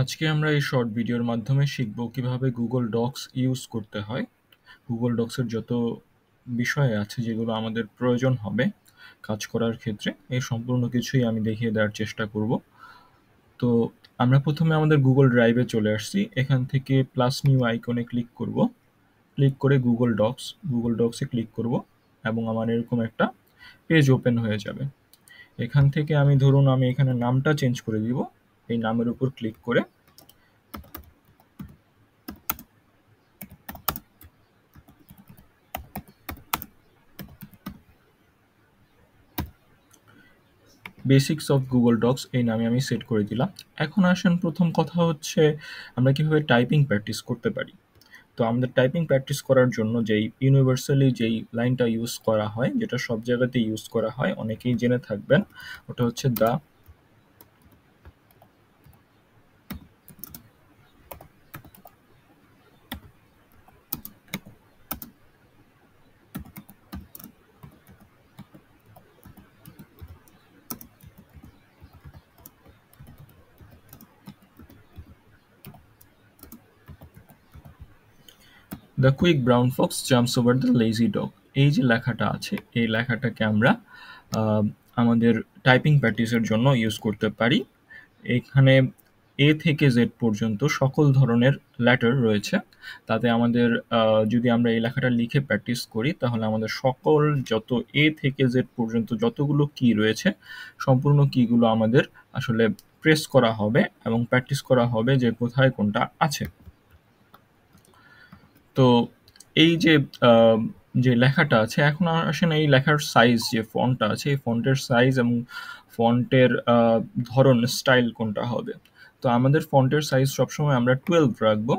আজকে আমরা এই শর্ট ভিডিওর মাধ্যমে শিখব কিভাবে গুগল ডক্স ইউজ করতে হয় গুগল ডক্সের যত বিষয় আছে যেগুলো আমাদের প্রয়োজন হবে কাজ করার ক্ষেত্রে এই সম্পূর্ণ কিছুই আমি দেখিয়ে দেওয়ার চেষ্টা করব তো আমরা প্রথমে আমাদের গুগল ড্রাইভে চলে আসছি এখান থেকে প্লাস নিউ আইকনে ক্লিক করব ক্লিক করে গুগল ডক্স গুগল ডক্সে ক্লিক করব এবং আমার এরকম একটা পেজ ওপেন হয়ে যাবে এখান থেকে আমি ধরুন আমি এখানে নামটা চেঞ্জ করে দিব এই নামের উপর ক্লিক করে বেসিক্স অফ গুগল ডক্স এই নামে আমি সেট করে দিলাম এখন আসেন প্রথম কথা হচ্ছে আমরা কিভাবে টাইপিং প্র্যাকটিস করতে পারি তো আমাদের টাইপিং প্র্যাকটিস করার জন্য যেই ইউনিভার্সালি যেই লাইনটা ইউজ করা হয় যেটা সব জায়গাতে ইউজ করা হয় অনেকেই জেনে থাকবেন ওটা হচ্ছে the the quick brown fox jumps over the lazy dog এই যে লেখাটা আছে এই লেখাটাকে আমরা আমাদের টাইপিং প্র্যাকটিসের জন্য ইউজ করতে পারি এখানে এ থেকে জেড পর্যন্ত সকল ধরনের লেটার রয়েছে তাতে আমাদের যদি আমরা এই লেখাটা লিখে প্র্যাকটিস করি তাহলে আমাদের সকল যত এ থেকে জেড পর্যন্ত যতগুলো কি রয়েছে সম্পূর্ণ কিগুলো আমাদের আসলে প্রেস করা হবে এবং প্র্যাকটিস করা হবে যে কোথায় কোনটা আছে তো এই যে যে লেখাটা আছে এখন আসেন এই লেখার সাইজ যে ফন্টটা আছে এই ফন্টের সাইজ এবং ফন্টের ধরন স্টাইল কোনটা হবে তো আমাদের ফন্টের সাইজ সবসময় আমরা টুয়েলভ রাখবো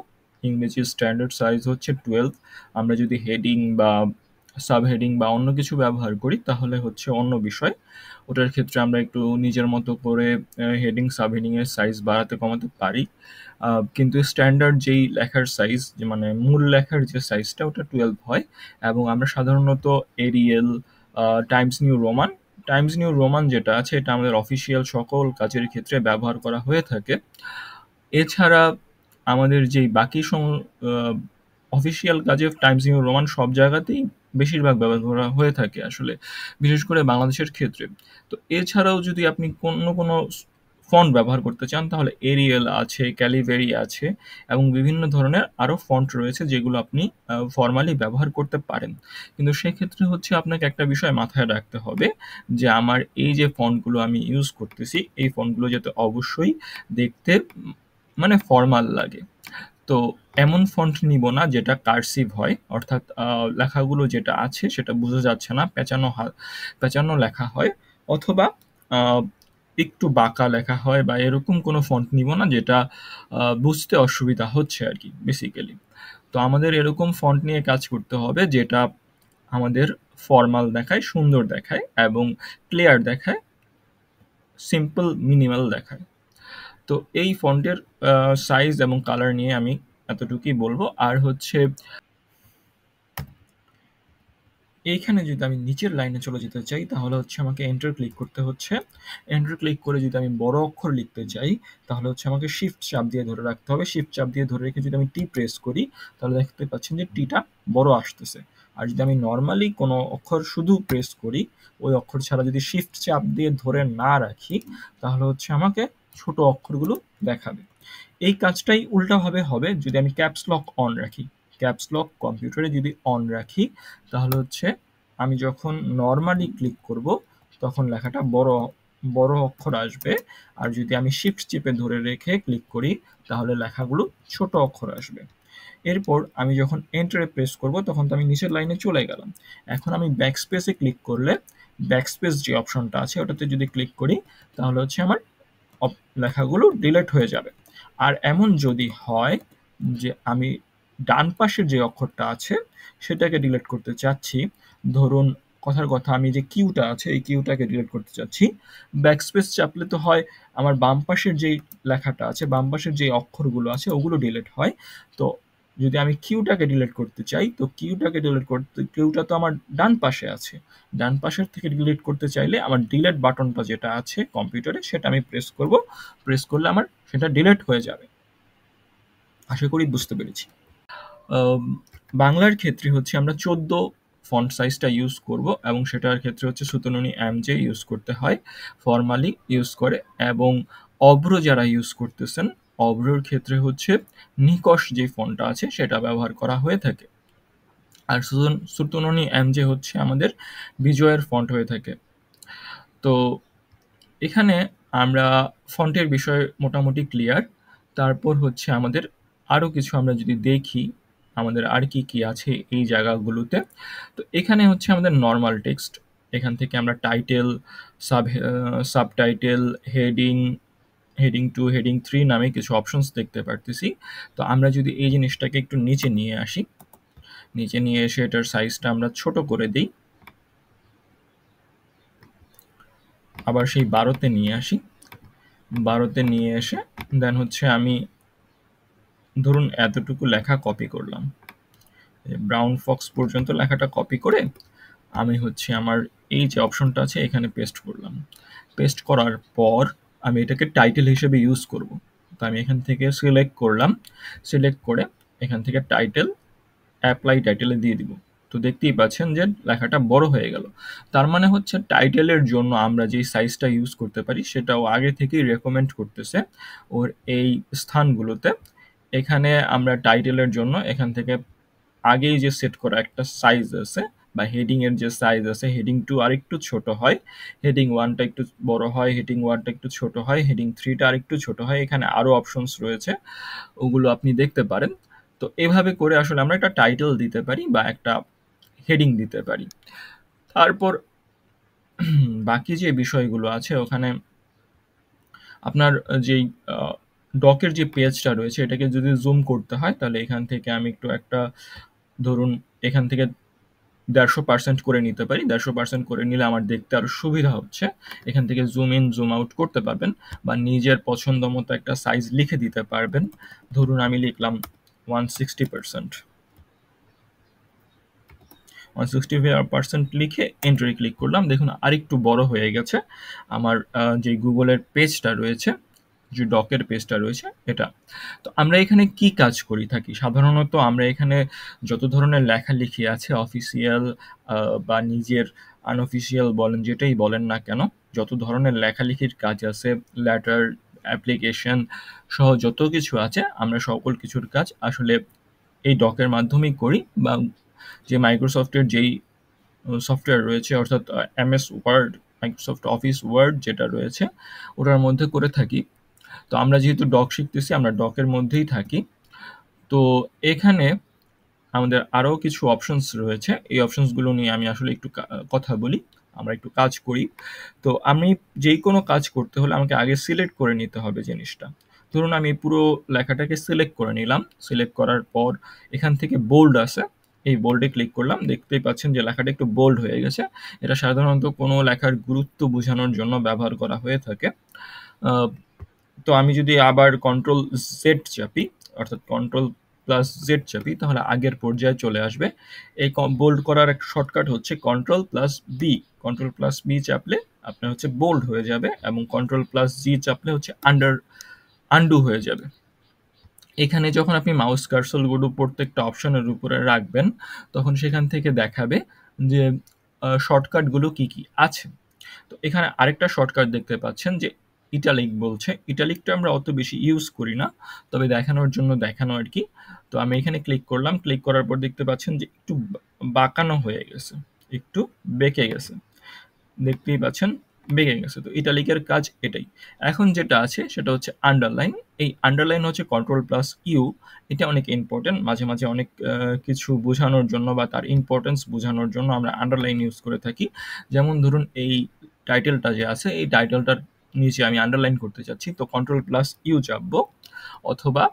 ইংরেজি স্ট্যান্ডার্ড সাইজ হচ্ছে টুয়েলভ আমরা যদি হেডিং বা সাবহেডিং বা অন্য কিছু ব্যবহার করি তাহলে হচ্ছে অন্য বিষয় ওটার ক্ষেত্রে আমরা একটু নিজের মতো করে হেডিং সাবহেডিংয়ের সাইজ বাড়াতে কমাতে পারি কিন্তু স্ট্যান্ডার্ড যেই লেখার সাইজ যে মানে মূল লেখার যে সাইজটা ওটা টুয়েলভ হয় এবং আমরা সাধারণত Arial Times New Roman Times New Roman যেটা আছে এটা আমাদের অফিসিয়াল সকল কাজের ক্ষেত্রে ব্যবহার করা হয়ে থাকে এছাড়া আমাদের যেই বাকি অফিসিয়াল কাজে টাইমস নিউ রোমান সব জায়গাতেই বেশিরভাগ ব্যবহার করা হয়ে থাকে আসলে বিশেষ করে বাংলাদেশের ক্ষেত্রে তো এছাড়াও যদি আপনি কোনো কোনো ফন্ট ব্যবহার করতে চান তাহলে এরিয়েল আছে ক্যালিভেরি আছে এবং বিভিন্ন ধরনের আরও ফন্ট রয়েছে যেগুলো আপনি ফর্মালি ব্যবহার করতে পারেন কিন্তু সেক্ষেত্রে হচ্ছে আপনাকে একটা বিষয় মাথায় রাখতে হবে যে আমার এই যে ফন্টগুলো আমি ইউজ করতেছি এই ফন্টগুলো যাতে অবশ্যই দেখতে মানে ফর্মাল লাগে তো এমন ফন্ট নিব না যেটা কার্সিভ হয় অর্থাৎ লেখাগুলো যেটা আছে সেটা বোঝা যাচ্ছে না পেঁচানো পেঁচানো লেখা হয় অথবা একটু বাঁকা লেখা হয় বা এরকম কোনো ফন্ট নিব না যেটা বুঝতে অসুবিধা হচ্ছে আর কি বেসিক্যালি তো আমাদের এরকম ফন্ট নিয়ে কাজ করতে হবে যেটা আমাদের ফর্মাল দেখায় সুন্দর দেখায় এবং ক্লিয়ার দেখায় সিম্পল মিনিমাল দেখায় তো এই ফন্টের সাইজ এবং কালার নিয়ে আমি এতটুকুই বলবো আর হচ্ছে এইখানে যদি আমি নিচের লাইনে চলে যেতে চাই তাহলে হচ্ছে আমাকে এন্টার ক্লিক করতে হচ্ছে এন্টার ক্লিক করে যদি আমি বড় অক্ষর লিখতে চাই তাহলে হচ্ছে আমাকে শিফট চাপ দিয়ে ধরে রাখতে হবে শিফট চাপ দিয়ে ধরে রেখে যদি আমি টি প্রেস করি তাহলে দেখতে পাচ্ছেন যে টিটা বড় আসতেছে আর যদি আমি নর্মালি কোনো অক্ষর শুধু প্রেস করি ওই অক্ষর ছাড়া যদি শিফট চাপ দিয়ে ধরে না রাখি তাহলে হচ্ছে আমাকে ছোট অক্ষরগুলো দেখাবে এই কাজটাই উল্টাভাবে হবে যদি আমি ক্যাপস লক অন রাখি ক্যাপস লক কম্পিউটারে যদি অন রাখি তাহলে হচ্ছে আমি যখন নর্মালি ক্লিক করব তখন লেখাটা বড় বড় অক্ষর আসবে আর যদি আমি শিফট চেপে ধরে রেখে ক্লিক করি তাহলে লেখাগুলো ছোট অক্ষর আসবে এরপর আমি যখন এন্টারে প্রেস করব তখন তো আমি নিচের লাইনে চলে গেলাম এখন আমি ব্যাকস্পেসে ক্লিক করলে ব্যাকস্পেস যে অপশনটা আছে ওটাতে যদি ক্লিক করি তাহলে হচ্ছে আমার লেখাগুলো ডিলেট হয়ে যাবে আর এমন যদি হয় যে আমি ডান পাশের যে অক্ষরটা আছে সেটাকে ডিলেট করতে চাচ্ছি ধরুন কথার কথা আমি যে কিউটা আছে এই কিউটাকে ডিলেট করতে চাচ্ছি ব্যাকস্পেস চাপলে তো হয় আমার বাম পাশের যেই লেখাটা আছে বাম পাশের যে অক্ষরগুলো আছে ওগুলো ডিলেট হয় তো যদি আমি কিউটাকে ডিলেট করতে চাই তো কিউটাকে ডিলেট করতে কিউটা তো আমার ডান পাশে আছে ডান পাশের থেকে ডিলেট করতে চাইলে আমার ডিলেট বাটনটা যেটা আছে কম্পিউটারে সেটা আমি প্রেস করব প্রেস করলে আমার সেটা ডিলেট হয়ে যাবে আশা করি বুঝতে পেরেছি বাংলার ক্ষেত্রে হচ্ছে আমরা চোদ্দ ফন্ট সাইজটা ইউজ করব এবং সেটার ক্ষেত্রে হচ্ছে সুতনুনি এম যে ইউজ করতে হয় ফর্মালি ইউজ করে এবং অভ্র যারা ইউজ করতেছেন অব্রোর ক্ষেত্রে হচ্ছে নিকশ যে ফোনটা আছে সেটা ব্যবহার করা হয়ে থাকে আর সুতননি এম যে হচ্ছে আমাদের বিজয়ের ফন্ট হয়ে থাকে তো এখানে আমরা ফন্টের বিষয়ে মোটামুটি ক্লিয়ার তারপর হচ্ছে আমাদের আরও কিছু আমরা যদি দেখি আমাদের আর কি কি আছে এই জায়গাগুলোতে তো এখানে হচ্ছে আমাদের নর্মাল টেক্সট এখান থেকে আমরা title sub subtitle heading heading two heading three নামে কিছু অপশনস দেখতে পারতেছি তো আমরা যদি এই জিনিসটাকে একটু নিচে নিয়ে আসি নিচে নিয়ে এসে এটার সাইজটা আমরা ছোট করে দিই আবার সেই বারোতে নিয়ে আসি বারোতে নিয়ে এসে দেন হচ্ছে আমি ধরুন এতটুকু লেখা কপি করলাম ব্রাউন ফক্স পর্যন্ত লেখাটা কপি করে আমি হচ্ছে আমার এই যে অপশনটা আছে এখানে পেস্ট করলাম পেস্ট করার পর আমি এটাকে টাইটেল হিসেবে ইউজ করব তো আমি এখান থেকে সিলেক্ট করলাম সিলেক্ট করে এখান থেকে টাইটেল অ্যাপ্লাই টাইটেলে দিয়ে দিব তো দেখতেই পাচ্ছেন যে লেখাটা বড় হয়ে গেল তার মানে হচ্ছে টাইটেলের জন্য আমরা যেই সাইজটা ইউজ করতে পারি সেটাও আগে থেকেই রেকমেন্ড করতেছে ওর এই স্থানগুলোতে এখানে আমরা টাইটেলের জন্য এখান থেকে আগেই যে সেট করা একটা সাইজ আছে বা হেডিংয়ের যে সাইজ আছে হেডিং টু আর একটু ছোট হয় হেডিং ওয়ানটা একটু বড় হয় হেডিং ওয়ানটা একটু ছোট হয় হেডিং থ্রিটা আর একটু ছোট হয় এখানে আরও অপশনস রয়েছে ওগুলো আপনি দেখতে পারেন তো এভাবে করে আসলে আমরা একটা টাইটেল দিতে পারি বা একটা হেডিং দিতে পারি তারপর বাকি যে বিষয়গুলো আছে ওখানে আপনার যেই ডকের যে পেজটা রয়েছে এটাকে যদি জুম করতে হয় তাহলে এখান থেকে আমি একটু একটা ধরুন এখান থেকে দেড়শো পার্সেন্ট করে নিতে পারি দেড়শো পার্সেন্ট করে নিলে আমার দেখতে আরও সুবিধা হচ্ছে এখান থেকে জুম ইন জুম আউট করতে পারবেন বা নিজের পছন্দ মতো একটা সাইজ লিখে দিতে পারবেন ধরুন আমি লিখলাম one sixty percent one sixty percent লিখে এন্ট্রি ক্লিক করলাম দেখুন আরেকটু বড় হয়ে গেছে আমার যে গুগলের পেজটা রয়েছে যে ডকের পেজটা রয়েছে এটা তো আমরা এখানে কি কাজ করি থাকি সাধারণত আমরা এখানে যত ধরনের লেখালেখি আছে অফিসিয়াল বা নিজের আনঅফিসিয়াল বলেন যেটাই বলেন না কেন যত ধরনের লেখালেখির কাজ আছে লেটার অ্যাপ্লিকেশন সহ যত কিছু আছে আমরা সকল কিছুর কাজ আসলে এই ডকের মাধ্যমেই করি বা যে মাইক্রোসফটের যেই সফটওয়্যার রয়েছে অর্থাৎ M S Word Microsoft Office Word যেটা রয়েছে ওটার মধ্যে করে থাকি তো আমরা যেহেতু ডক শিখতেছি আমরা ডকের মধ্যেই থাকি তো এখানে আমাদের আরও কিছু অপশনস রয়েছে এই অপশনসগুলো নিয়ে আমি আসলে একটু কথা বলি আমরা একটু কাজ করি তো আমি যেই কোনো কাজ করতে হলে আমাকে আগে সিলেক্ট করে নিতে হবে জিনিসটা ধরুন আমি পুরো লেখাটাকে সিলেক্ট করে নিলাম সিলেক্ট করার পর এখান থেকে বোল্ড আছে এই বোল্ডে ক্লিক করলাম দেখতেই পাচ্ছেন যে লেখাটা একটু বোল্ড হয়ে গেছে এটা সাধারণত কোনো লেখার গুরুত্ব বোঝানোর জন্য ব্যবহার করা হয়ে থাকে তো আমি যদি আবার কন্ট্রোল জেড চাপি অর্থাৎ কন্ট্রোল প্লাস জেড চাপি তাহলে আগের পর্যায়ে চলে আসবে এই বোল্ড করার এক শর্টকাট হচ্ছে control plus B control plus B চাপলে আপনার হচ্ছে বোল্ড হয়ে যাবে এবং কন্ট্রোল প্লাস জি চাপলে হচ্ছে আন্ডার আন্ডু হয়ে যাবে এখানে যখন আপনি মাউস কার্সলগুলো প্রত্যেকটা অপশনের উপরে রাখবেন তখন সেখান থেকে দেখাবে যে শর্টকাটগুলো কি কি আছে তো এখানে আরেকটা শর্টকাট দেখতে পাচ্ছেন যে ইটালিক বলছে ইটালিকটা আমরা অত বেশি ইউজ করি না তবে দেখানোর জন্য দেখানো আর কি তো আমি এখানে ক্লিক করলাম ক্লিক করার পর দেখতে পাচ্ছেন যে একটু বাঁকানো হয়ে গেছে একটু বেঁকে গেছে দেখতেই পাচ্ছেন বেঁকে গেছে তো ইটালিকের কাজ এটাই এখন যেটা আছে সেটা হচ্ছে আন্ডারলাইন এই আন্ডারলাইন হচ্ছে কন্ট্রোল প্লাস ইউ এটা অনেক ইম্পর্টেন্ট মাঝে মাঝে অনেক কিছু বোঝানোর জন্য বা তার ইম্পর্টেন্স বোঝানোর জন্য আমরা আন্ডারলাইন ইউজ করে থাকি যেমন ধরুন এই টাইটেলটা যে আছে এই টাইটেলটার নিচে আমি আন্ডারলাইন করতে চাচ্ছি তো কন্ট্রোল প্লাস ইউ চাপবো অথবা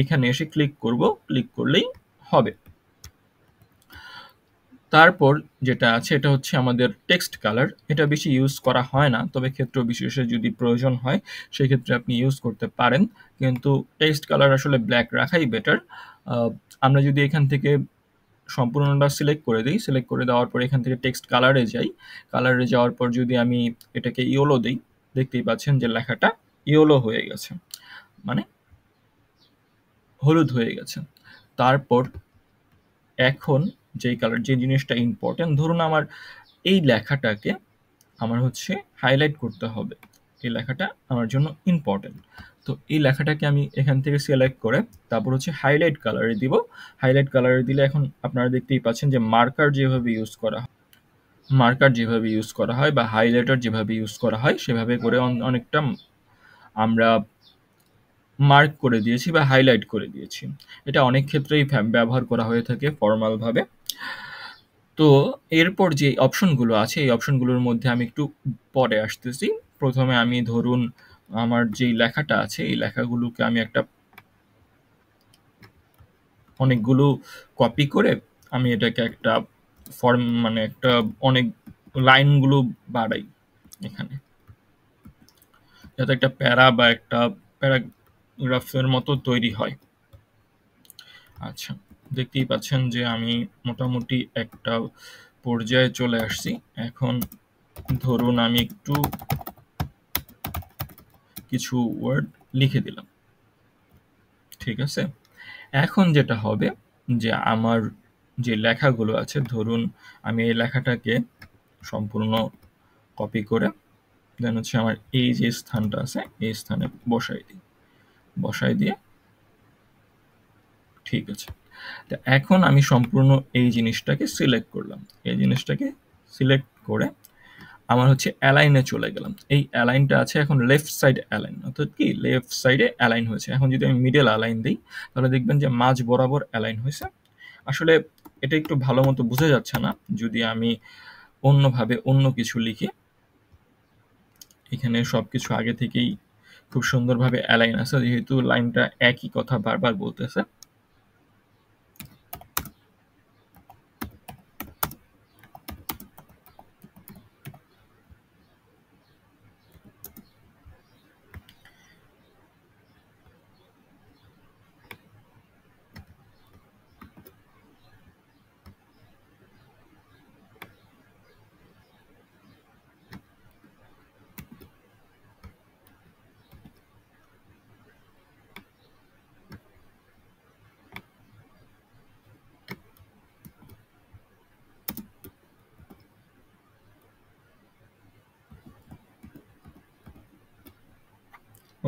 এখানে এসে ক্লিক করব ক্লিক করলেই হবে তারপর যেটা আছে এটা হচ্ছে আমাদের টেক্সট কালার এটা বেশি ইউজ করা হয় না তবে ক্ষেত্র বিশেষে যদি প্রয়োজন হয় সেক্ষেত্রে আপনি ইউজ করতে পারেন কিন্তু টেক্সট কালার আসলে ব্ল্যাক রাখাই বেটার আমরা যদি এখান থেকে সম্পূর্ণটা সিলেক্ট করে দিই সিলেক্ট করে দেওয়ার পর এখান থেকে টেক্সট কালারে যাই কালারে যাওয়ার পর যদি আমি এটাকে ইয়োলো দিই দেখতেই পাচ্ছেন যে লেখাটা ইয়েলো হয়ে গেছে মানে হলুদ হয়ে গেছে তারপর এখন যেই কালার যে জিনিসটা ইম্পর্টেন্ট ধরুন আমার এই লেখাটাকে আমার হচ্ছে হাইলাইট করতে হবে এই লেখাটা আমার জন্য ইম্পর্টেন্ট তো এই লেখাটাকে আমি এখান থেকে সিলেক্ট করে তারপর হচ্ছে হাইলাইট কালারে দিব হাইলাইট কালারে দিলে এখন আপনারা দেখতেই পাচ্ছেন যে মার্কার যেভাবে ইউজ করা হয় মার্কার যেভাবে ইউজ করা হয় বা হাইলাইটার যেভাবে ইউজ করা হয় সেভাবে করে অনেকটা আমরা মার্ক করে দিয়েছি বা হাইলাইট করে দিয়েছি এটা অনেক ক্ষেত্রেই ব্যবহার করা হয়ে থাকে ফর্মালভাবে তো এরপর যে অপশনগুলো আছে এই অপশনগুলোর মধ্যে আমি একটু পরে আসতেছি প্রথমে আমি ধরুন আমার যেই লেখাটা আছে এই লেখাগুলোকে আমি একটা অনেকগুলো কপি করে আমি এটাকে একটা ফর্ম মানে একটা অনেক লাইনগুলো বাড়াই এখানে যাতে একটা প্যারা বা একটা প্যারাগ্রাফের মতো তৈরি হয় আচ্ছা দেখতেই পাচ্ছেন যে আমি মোটামুটি একটা পর্যায়ে চলে আসছি এখন ধরুন আমি একটু কিছু ওয়ার্ড লিখে দিলাম ঠিক আছে এখন যেটা হবে যে আমার যে লেখাগুলো আছে ধরুন আমি এই লেখাটাকে সম্পূর্ণ কপি করে দেন হচ্ছে আমার এই যে স্থানটা আছে এই স্থানে বসাই দিই বসাই দিয়ে ঠিক আছে তো এখন আমি সম্পূর্ণ এই জিনিসটাকে সিলেক্ট করলাম এই জিনিসটাকে সিলেক্ট করে আমার হচ্ছে অ্যালাইনে চলে গেলাম এই অ্যালাইনটা আছে এখন লেফট সাইড অ্যালাইন অর্থাৎ কি লেফট সাইডে অ্যালাইন হয়েছে এখন যদি আমি মিডল অ্যালাইন দিই তাহলে দেখবেন যে মাঝ বরাবর অ্যালাইন হয়েছে আসলে এটা একটু ভালো মতো বোঝা যাচ্ছে না যদি আমি অন্যভাবে অন্য কিছু লিখি এখানে সব কিছু আগে থেকেই খুব সুন্দরভাবে অ্যালাইন আছে যেহেতু লাইনটা একই কথা বারবার বলতেছে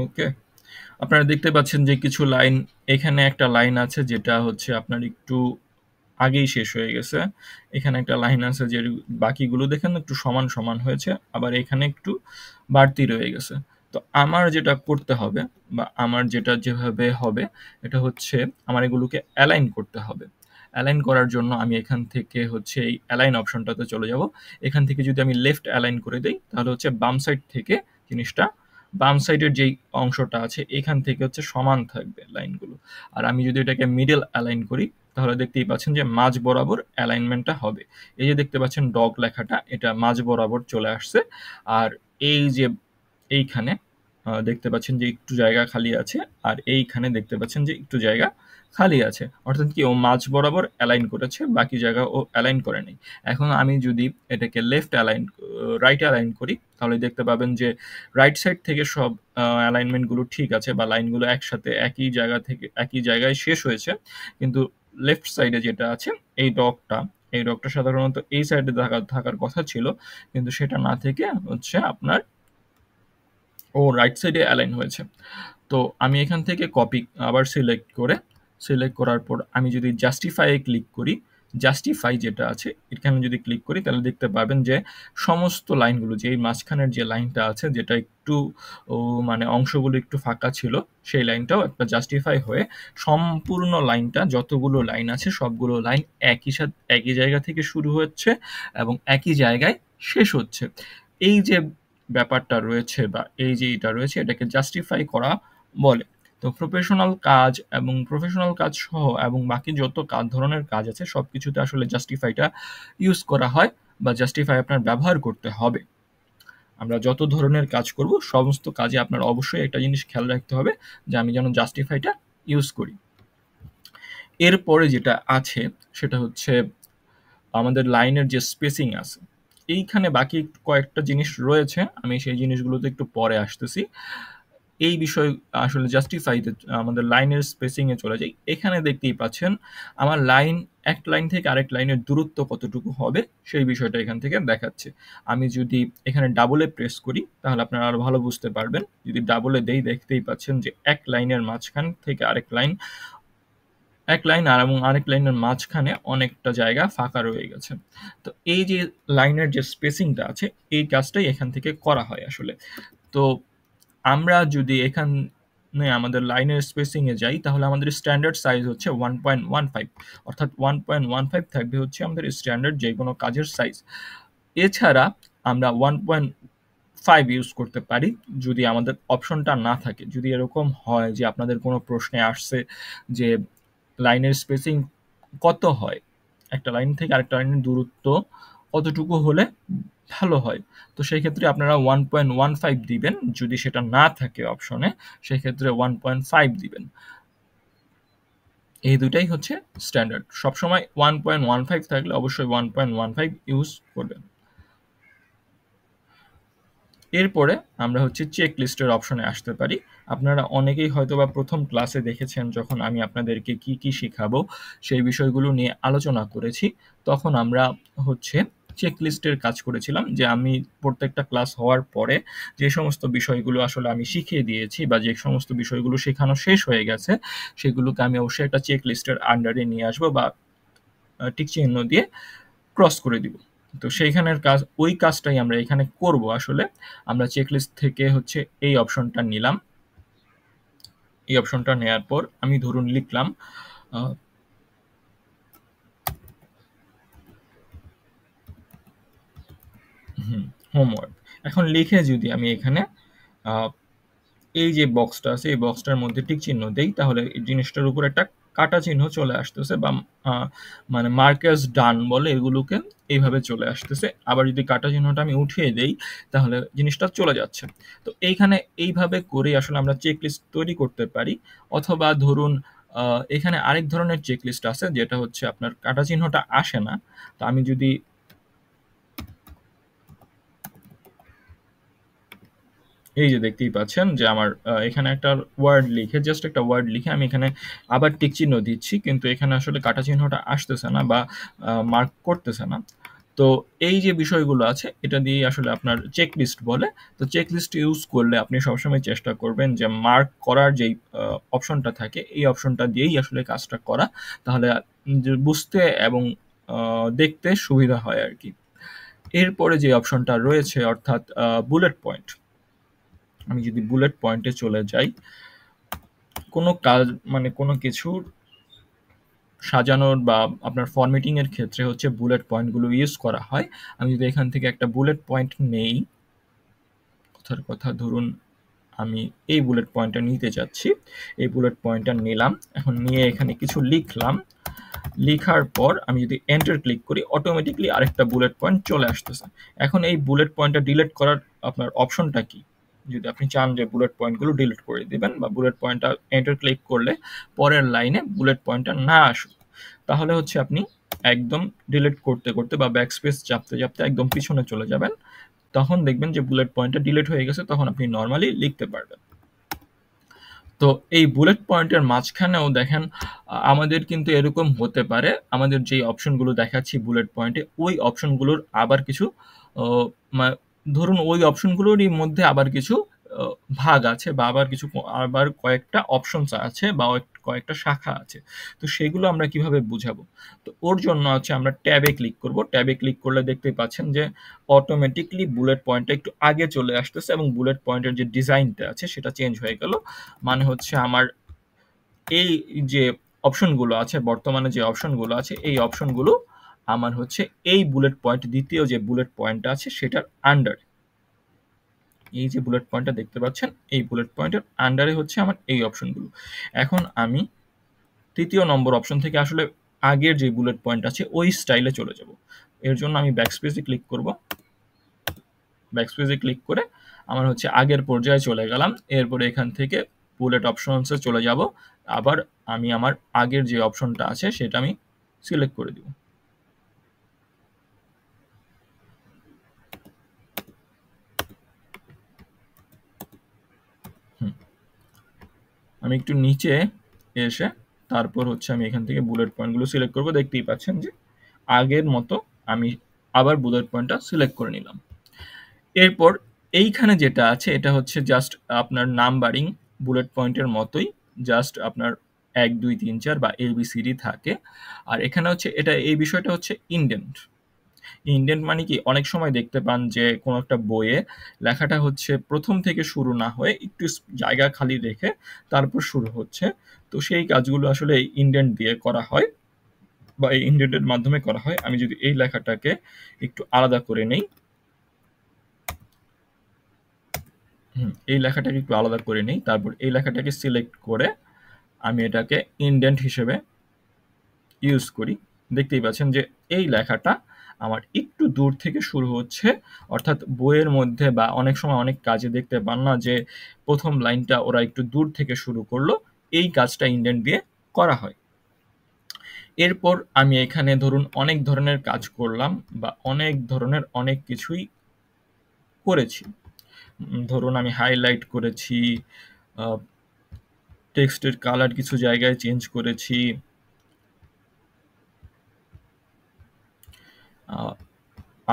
ওকে আপনারা দেখতে পাচ্ছেন যে কিছু লাইন এখানে একটা লাইন আছে যেটা হচ্ছে আপনার একটু আগেই শেষ হয়ে গেছে এখানে একটা লাইন আছে যে বাকিগুলো দেখেন একটু সমান সমান হয়েছে আবার এখানে একটু বাড়তি রয়ে গেছে তো আমার যেটা করতে হবে বা আমার যেটা যেভাবে হবে এটা হচ্ছে আমার এগুলোকে অ্যালাইন করতে হবে অ্যালাইন করার জন্য আমি এখান থেকে হচ্ছে এই অ্যালাইন অপশনটাতে চলে যাব এখান থেকে যদি আমি লেফট অ্যালাইন করে দিই তাহলে হচ্ছে বাম সাইড থেকে জিনিসটা বাম সাইডের যেই অংশটা আছে এখান থেকে হচ্ছে সমান থাকবে লাইনগুলো আর আমি যদি এটাকে মিডল অ্যালাইন করি তাহলে দেখতেই পাচ্ছেন যে মাঝ বরাবর অ্যালাইনমেন্টটা হবে এই যে দেখতে পাচ্ছেন ডগ লেখাটা এটা মাঝ বরাবর চলে আসছে আর এই যে এইখানে দেখতে পাচ্ছেন যে একটু জায়গা খালি আছে আর এইখানে দেখতে পাচ্ছেন যে একটু জায়গা খালি আছে অর্থাৎ কি ও মাঝ বরাবর অ্যালাইন করেছে বাকি জায়গা ও অ্যালাইন করে নেই এখন আমি যদি এটাকে লেফট অ্যালাইন রাইট অ্যালাইন করি তাহলে দেখতে পাবেন যে রাইট সাইড থেকে সব অ্যালাইনমেন্টগুলো ঠিক আছে বা লাইনগুলো একসাথে একই জায়গা থেকে একই জায়গায় শেষ হয়েছে কিন্তু লেফট সাইডে যেটা আছে এই ডকটা এই ডকটা সাধারণত এই সাইডে থাকা থাকার কথা ছিল কিন্তু সেটা না থেকে হচ্ছে আপনার ও রাইট সাইডে অ্যালাইন হয়েছে তো আমি এখান থেকে কপি আবার সিলেক্ট করে সিলেক্ট করার পর আমি যদি জাস্টিফাইয়ে ক্লিক করি জাস্টিফাই যেটা আছে এখানে যদি ক্লিক করি তাহলে দেখতে পাবেন যে সমস্ত লাইনগুলো যে এই মাঝখানের যে লাইনটা আছে যেটা একটু মানে অংশগুলো একটু ফাঁকা ছিল সেই লাইনটাও একটা জাস্টিফাই হয়ে সম্পূর্ণ লাইনটা যতগুলো লাইন আছে সবগুলো লাইন একই সাথে একই জায়গা থেকে শুরু হচ্ছে এবং একই জায়গায় শেষ হচ্ছে এই যে ব্যাপারটা রয়েছে বা এই যে এটা রয়েছে এটাকে জাস্টিফাই করা বলে তো প্রফেশনাল কাজ এবং প্রফেশনাল কাজ সহ এবং বাকি যত কাজ ধরনের কাজ আছে সব কিছুতে আসলে জাস্টিফাইটা ইউজ করা হয় বা জাস্টিফাই আপনার ব্যবহার করতে হবে আমরা যত ধরনের কাজ করব সমস্ত কাজে আপনার অবশ্যই একটা জিনিস খেয়াল রাখতে হবে যে আমি যেন জাস্টিফাইটা ইউজ করি এরপরে যেটা আছে সেটা হচ্ছে আমাদের লাইনের যে স্পেসিং আছে এইখানে বাকি কয়েকটা জিনিস রয়েছে আমি সেই জিনিসগুলোতে একটু পরে আসতেছি এই বিষয় আসলে জাস্টিফাইতে আমাদের লাইনের স্পেসিংয়ে চলে যাই এখানে দেখতেই পাচ্ছেন আমার লাইন এক লাইন থেকে আরেক লাইনের দূরত্ব কতটুকু হবে সেই বিষয়টা এখান থেকে দেখাচ্ছে আমি যদি এখানে ডাবলে প্রেস করি তাহলে আপনারা আরও ভালো বুঝতে পারবেন যদি ডাবলে দেই দেখতেই পাচ্ছেন যে এক লাইনের মাঝখান থেকে আরেক লাইন এক লাইন আর এবং আরেক লাইনের মাঝখানে অনেকটা জায়গা ফাঁকা রয়ে গেছে তো এই যে লাইনের যে স্পেসিংটা আছে এই কাজটাই এখান থেকে করা হয় আসলে তো আমরা যদি এখানে আমাদের লাইনের স্পেসিংয়ে যাই তাহলে আমাদের স্ট্যান্ডার্ড সাইজ হচ্ছে ওয়ান পয়েন্ট ওয়ান ফাইভ অর্থাৎ ওয়ান পয়েন্ট ওয়ান ফাইভ থাকবে হচ্ছে আমাদের স্ট্যান্ডার্ড যে কোনো কাজের সাইজ এছাড়া আমরা ওয়ান পয়েন্ট ফাইভ ইউজ করতে পারি যদি আমাদের অপশনটা না থাকে যদি এরকম হয় যে আপনাদের কোনো প্রশ্নে আসছে যে লাইনের স্পেসিং কত হয় একটা লাইন থেকে আরেকটা লাইনের দূরত্ব কতটুকু হলে ভালো হয় তো সেই ক্ষেত্রে আপনারা ওয়ান পয়েন্ট ওয়ান ফাইভ দিবেন যদি সেটা না থাকে অপশনে সেই ক্ষেত্রে ওয়ান পয়েন্ট ফাইভ দিবেন এই দুটাই হচ্ছে স্ট্যান্ডার্ড সবসময় ওয়ান পয়েন্ট ওয়ান ফাইভ থাকলে অবশ্যই one point one five use করবেন এরপরে আমরা হচ্ছে চেক লিস্টের অপশনে আসতে পারি আপনারা অনেকেই হয়তো বা প্রথম ক্লাসে দেখেছেন যখন আমি আপনাদেরকে কি কি শেখাবো সেই বিষয়গুলো নিয়ে আলোচনা করেছি তখন আমরা হচ্ছে চেকলিস্টের কাজ করেছিলাম যে আমি প্রত্যেকটা ক্লাস হওয়ার পরে যে সমস্ত বিষয়গুলো আসলে আমি শিখিয়ে দিয়েছি বা যে সমস্ত বিষয়গুলো শেখানো শেষ হয়ে গেছে সেগুলোকে আমি অবশ্যই একটা চেকলিস্টের আন্ডারে নিয়ে আসবো বা টিক চিহ্ন দিয়ে ক্রস করে দিব তো সেইখানের কাজ ওই কাজটাই আমরা এখানে করব আসলে আমরা চেকলিস্ট থেকে হচ্ছে এই অপশনটা নিলাম এই অপশনটা নেয়ার পর আমি ধরুন লিখলাম হুম হোমওয়ার্ক এখন লিখে যদি আমি এখানে এই যে বক্সটা আছে এই বক্সটার মধ্যে টিক চিহ্ন দেই তাহলে এই জিনিসটার উপর একটা কাটা চিহ্ন চলে আসতেছে বা মানে মার্কাস ডান বলে এগুলোকে এইভাবে চলে আসতেছে আবার যদি কাটা চিহ্নটা আমি উঠিয়ে দেই তাহলে জিনিসটা চলে যাচ্ছে তো এইখানে এইভাবে করে আসলে আমরা চেকলিস্ট তৈরি করতে পারি অথবা ধরুন এখানে আরেক ধরনের চেকলিস্ট আছে যেটা হচ্ছে আপনার কাটা চিহ্নটা আসে না তো আমি যদি এই যে দেখতেই পাচ্ছেন যে আমার এখানে একটা ওয়ার্ড লিখে জাস্ট একটা ওয়ার্ড লিখে আমি এখানে আবার টিক চিহ্ন দিচ্ছি কিন্তু এখানে আসলে কাটা চিহ্নটা আসতেছে না বা মার্ক করতেছে না তো এই যে বিষয়গুলো আছে এটা দিয়ে আসলে আপনার চেকলিস্ট বলে তো চেকলিস্ট ইউজ করলে আপনি সবসময় চেষ্টা করবেন যে মার্ক করার যেই অপশনটা থাকে এই অপশনটা দিয়েই আসলে কাজটা করা তাহলে বুঝতে এবং দেখতে সুবিধা হয় আর কি এরপরে যে অপশনটা রয়েছে অর্থাৎ বুলেট পয়েন্ট আমি যদি বুলেট পয়েন্টে চলে যাই কোনো কাজ মানে কোনো কিছুর সাজানোর বা আপনার ফরমেটিংয়ের ক্ষেত্রে হচ্ছে বুলেট পয়েন্টগুলো ইউজ করা হয় আমি যদি এখান থেকে একটা বুলেট পয়েন্ট নেই কথার কথা ধরুন আমি এই বুলেট পয়েন্টটা নিতে যাচ্ছি এই বুলেট পয়েন্টটা নিলাম এখন নিয়ে এখানে কিছু লিখলাম লেখার পর আমি যদি এন্টার ক্লিক করি অটোমেটিকলি আরেকটা বুলেট পয়েন্ট চলে আসতেছে এখন এই বুলেট পয়েন্টটা ডিলিট করার আপনার অপশনটা কি যদি আপনি চান যে বুলেট পয়েন্টগুলো ডিলিট করে দিবেন বা বুলেট পয়েন্টটা এন্টার ক্লিক করলে পরের লাইনে বুলেট পয়েন্টটা না আসুক তাহলে হচ্ছে আপনি একদম ডিলিট করতে করতে বা ব্যাকস্পেস চাপতে চাপতে একদম পিছনে চলে যাবেন তখন দেখবেন যে বুলেট পয়েন্টটা ডিলিট হয়ে গেছে তখন আপনি নর্মালি লিখতে পারবেন তো এই বুলেট পয়েন্টের মাঝখানেও দেখেন আমাদের কিন্তু এরকম হতে পারে আমাদের যেই অপশনগুলো দেখাচ্ছি বুলেট পয়েন্টে ওই অপশনগুলোর আবার কিছু ধরুন ওই অপশনগুলোরই মধ্যে আবার কিছু ভাগ আছে বা আবার কিছু আবার কয়েকটা অপশনস আছে বা কয়েকটা শাখা আছে তো সেগুলো আমরা কিভাবে বুঝাবো তো ওর জন্য হচ্ছে আমরা ট্যাবে ক্লিক করব ট্যাবে ক্লিক করলে দেখতে পাচ্ছেন যে অটোমেটিকলি বুলেট পয়েন্টটা একটু আগে চলে আসতেছে এবং বুলেট পয়েন্টের যে ডিজাইনটা আছে সেটা চেঞ্জ হয়ে গেল মানে হচ্ছে আমার এই যে অপশনগুলো আছে বর্তমানে যে অপশনগুলো আছে এই অপশনগুলো আমার হচ্ছে এই বুলেট পয়েন্ট দ্বিতীয় যে বুলেট পয়েন্টটা আছে সেটার আন্ডারে এই যে বুলেট পয়েন্টটা দেখতে পাচ্ছেন এই বুলেট পয়েন্টের আন্ডারে হচ্ছে আমার এই অপশনগুলো এখন আমি তৃতীয় নম্বর অপশন থেকে আসলে আগের যে বুলেট পয়েন্ট আছে ওই স্টাইলে চলে যাব এর জন্য আমি ব্যাকস্পেসে ক্লিক করব ব্যাকস্পেসে ক্লিক করে আমার হচ্ছে আগের পর্যায়ে চলে গেলাম এরপরে এখান থেকে বুলেট অপশনসে চলে যাব আবার আমি আমার আগের যে অপশনটা আছে সেটা আমি সিলেক্ট করে দেবো আমি একটু নিচে এসে তারপর হচ্ছে আমি এখান থেকে বুলেট পয়েন্টগুলো সিলেক্ট করব দেখতেই পাচ্ছেন যে আগের মতো আমি আবার বুলেট পয়েন্টটা সিলেক্ট করে নিলাম এরপর এইখানে যেটা আছে এটা হচ্ছে জাস্ট আপনার নাম্বারিং বুলেট পয়েন্টের মতোই জাস্ট আপনার এক দুই তিন চার বা এবিসিডি থাকে আর এখানে হচ্ছে এটা এই বিষয়টা হচ্ছে ইন্ডেন্ট ইন্ডিয়ান মানে কি অনেক সময় দেখতে পান যে কোনো একটা বইয়ে লেখাটা হচ্ছে প্রথম থেকে শুরু না হয়ে একটু জায়গা খালি রেখে তারপর শুরু হচ্ছে তো সেই কাজগুলো আসলে ইন্ডিয়ান দিয়ে করা হয় বা এই ইন্ডিয়ানের মাধ্যমে করা হয় আমি যদি এই লেখাটাকে একটু আলাদা করে নেই এই লেখাটাকে একটু আলাদা করে নিই তারপর এই লেখাটাকে সিলেক্ট করে আমি এটাকে ইন্ডেন্ট হিসেবে ইউজ করি দেখতেই পাচ্ছেন যে এই লেখাটা আমার একটু দূর থেকে শুরু হচ্ছে অর্থাৎ বইয়ের মধ্যে বা অনেক সময় অনেক কাজে দেখতে পান না যে প্রথম লাইনটা ওরা একটু দূর থেকে শুরু করলো এই কাজটা ইন্ডেন্ট দিয়ে করা হয় এরপর আমি এখানে ধরুন অনেক ধরনের কাজ করলাম বা অনেক ধরনের অনেক কিছুই করেছি ধরুন আমি হাইলাইট করেছি টেক্সটের কালার কিছু জায়গায় চেঞ্জ করেছি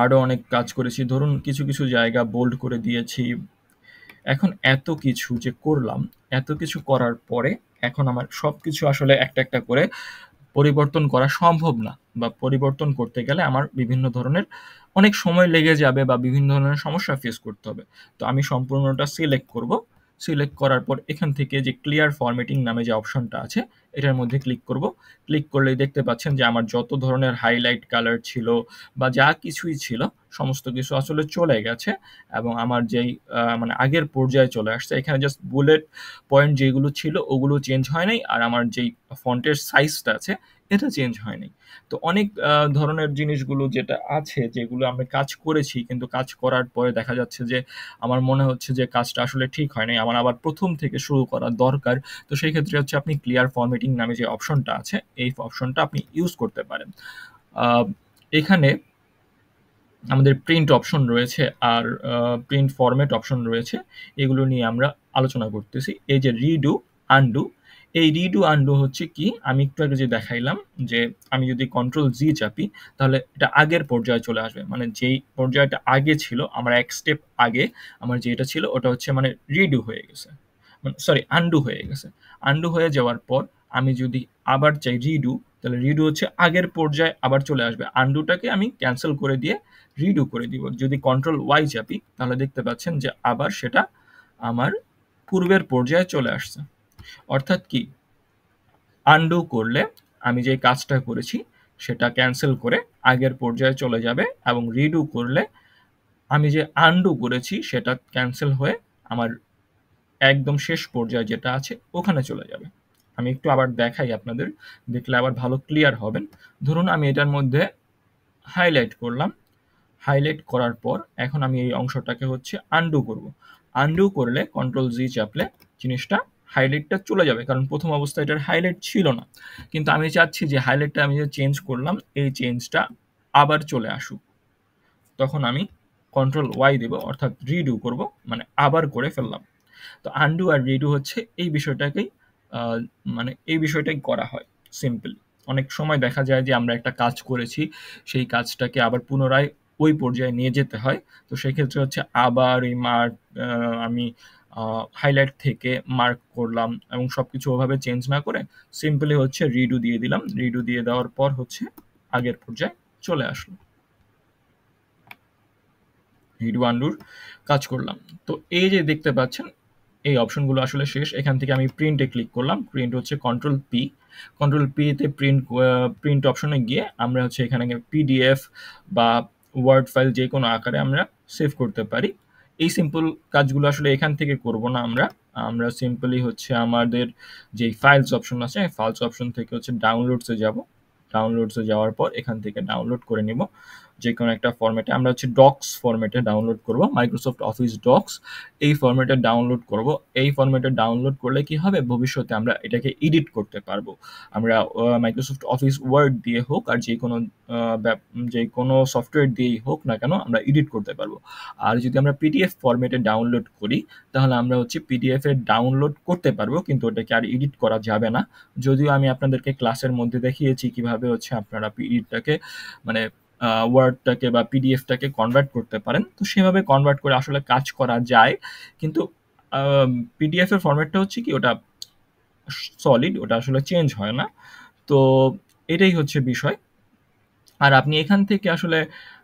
আরও অনেক কাজ করেছি ধরুন কিছু কিছু জায়গা বোল্ড করে দিয়েছি এখন এত কিছু যে করলাম এত কিছু করার পরে এখন আমার সব কিছু আসলে একটা একটা করে পরিবর্তন করা সম্ভব না বা পরিবর্তন করতে গেলে আমার বিভিন্ন ধরনের অনেক সময় লেগে যাবে বা বিভিন্ন ধরনের সমস্যা ফেস করতে হবে তো আমি সম্পূর্ণটা সিলেক্ট করব সিলেক্ট করার পর এখান থেকে যে ক্লিয়ার ফরমেটিং নামে যে অপশনটা আছে এটার মধ্যে ক্লিক করব ক্লিক করলেই দেখতে পাচ্ছেন যে আমার যত ধরনের হাইলাইট কালার ছিল বা যা কিছুই ছিল সমস্ত কিছু আসলে চলে গেছে এবং আমার যেই মানে আগের পর্যায়ে চলে আসছে এখানে জাস্ট বুলেট পয়েন্ট যেগুলো ছিল ওগুলো চেঞ্জ হয় নাই আর আমার যেই ফন্টের সাইজটা আছে এটা চেঞ্জ হয়নি তো অনেক ধরনের জিনিসগুলো যেটা আছে যেগুলো আমি কাজ করেছি কিন্তু কাজ করার পরে দেখা যাচ্ছে যে আমার মনে হচ্ছে যে কাজটা আসলে ঠিক হয়নি আমার আবার প্রথম থেকে শুরু করা দরকার তো সেই ক্ষেত্রে হচ্ছে আপনি ক্লিয়ার ফরম্যাটিং নামে যে অপশনটা আছে এই অপশনটা আপনি ইউজ করতে পারেন এখানে আমাদের প্রিন্ট অপশন রয়েছে আর প্রিন্ট ফরম্যাট অপশন রয়েছে এগুলো নিয়ে আমরা আলোচনা করতেছি এই যে রিডু আনডু এই রিডু আন্ডু হচ্ছে কি আমি একটু আগে যে দেখাইলাম যে আমি যদি কন্ট্রোল জি চাপি তাহলে এটা আগের পর্যায়ে চলে আসবে মানে যেই পর্যায়টা আগে ছিল আমার এক স্টেপ আগে আমার যেটা ছিল ওটা হচ্ছে মানে রিডু হয়ে গেছে মানে সরি আন্ডু হয়ে গেছে আন্ডু হয়ে যাওয়ার পর আমি যদি আবার চাই রিডু তাহলে রিডু হচ্ছে আগের পর্যায়ে আবার চলে আসবে আন্ডুটাকে আমি ক্যান্সেল করে দিয়ে রিডু করে দিব যদি কন্ট্রোল ওয়াই চাপি তাহলে দেখতে পাচ্ছেন যে আবার সেটা আমার পূর্বের পর্যায়ে চলে আসছে অর্থাৎ কি আন্ডু করলে আমি যে কাজটা করেছি সেটা ক্যান্সেল করে আগের পর্যায়ে চলে যাবে এবং রিডু করলে আমি যে আন্ডু করেছি সেটা ক্যান্সেল হয়ে আমার একদম শেষ পর্যায়ে যেটা আছে ওখানে চলে যাবে আমি একটু আবার দেখাই আপনাদের দেখলে আবার ভালো ক্লিয়ার হবেন ধরুন আমি এটার মধ্যে হাইলাইট করলাম হাইলাইট করার পর এখন আমি এই অংশটাকে হচ্ছে আন্ডু করব আন্ডু করলে কন্ট্রোল জি চাপলে জিনিসটা হাইলাইটটা চলে যাবে কারণ প্রথম অবস্থায় এটার হাইলাইট ছিল না কিন্তু আমি চাচ্ছি যে হাইলাইটটা আমি যে চেঞ্জ করলাম এই চেঞ্জটা আবার চলে আসুক তখন আমি কন্ট্রোল ওয়াই দেব অর্থাৎ রিডু করব মানে আবার করে ফেললাম তো আন্ডু আর রিডু হচ্ছে এই বিষয়টাকেই মানে এই বিষয়টাই করা হয় সিম্পলি অনেক সময় দেখা যায় যে আমরা একটা কাজ করেছি সেই কাজটাকে আবার পুনরায় ওই পর্যায়ে নিয়ে যেতে হয় তো সেক্ষেত্রে হচ্ছে আবার এই মার আমি হাইলাইট থেকে মার্ক করলাম এবং সব কিছু ওভাবে চেঞ্জ না করে সিম্পলি হচ্ছে রিডু দিয়ে দিলাম রিডু দিয়ে দেওয়ার পর হচ্ছে আগের পর্যায়ে চলে আসলো রিডু আন্ডুর কাজ করলাম তো এই যে দেখতে পাচ্ছেন এই অপশনগুলো আসলে শেষ এখান থেকে আমি প্রিন্টে ক্লিক করলাম প্রিন্ট হচ্ছে কন্ট্রোল পি কন্ট্রোল পিতে প্রিন্ট প্রিন্ট অপশনে গিয়ে আমরা হচ্ছে এখানে পিডিএফ বা ওয়ার্ড ফাইল যে কোনো আকারে আমরা সেভ করতে পারি এই সিম্পল কাজগুলো আসলে এখান থেকে করব না আমরা আমরা সিম্পলি হচ্ছে আমাদের যে ফাইলস অপশন আছে ফাইলস অপশন থেকে হচ্ছে ডাউনলোডসে যাব ডাউনলোডসে যাওয়ার পর এখান থেকে ডাউনলোড করে নিব যে কোনো একটা ফরম্যাটে আমরা হচ্ছে ডক্স ফরম্যাটে ডাউনলোড করব মাইক্রোসফট অফিস ডক্স এই ফরম্যাটে ডাউনলোড করব এই ফরম্যাটে ডাউনলোড করলে কি হবে ভবিষ্যতে আমরা এটাকে এডিট করতে পারবো আমরা মাইক্রোসফট অফিস ওয়ার্ড দিয়ে হোক আর যে কোনো যে কোনো সফটওয়্যার দিয়েই হোক না কেন আমরা এডিট করতে পারবো আর যদি আমরা পিডিএফ ফরম্যাটে ডাউনলোড করি তাহলে আমরা হচ্ছে পিডিএফ এ ডাউনলোড করতে পারবো কিন্তু ওটাকে আর এডিট করা যাবে না যদিও আমি আপনাদেরকে ক্লাসের মধ্যে দেখিয়েছি কিভাবে হচ্ছে আপনারা পিডিএফটাকে মানে ওয়ার্ডটাকে বা পিডিএফটাকে কনভার্ট করতে পারেন তো সেভাবে কনভার্ট করে আসলে কাজ করা যায় কিন্তু পিডিএফ এর ফরম্যাটটা হচ্ছে কি ওটা সলিড ওটা আসলে চেঞ্জ হয় না তো এটাই হচ্ছে বিষয় আর আপনি এখান থেকে আসলে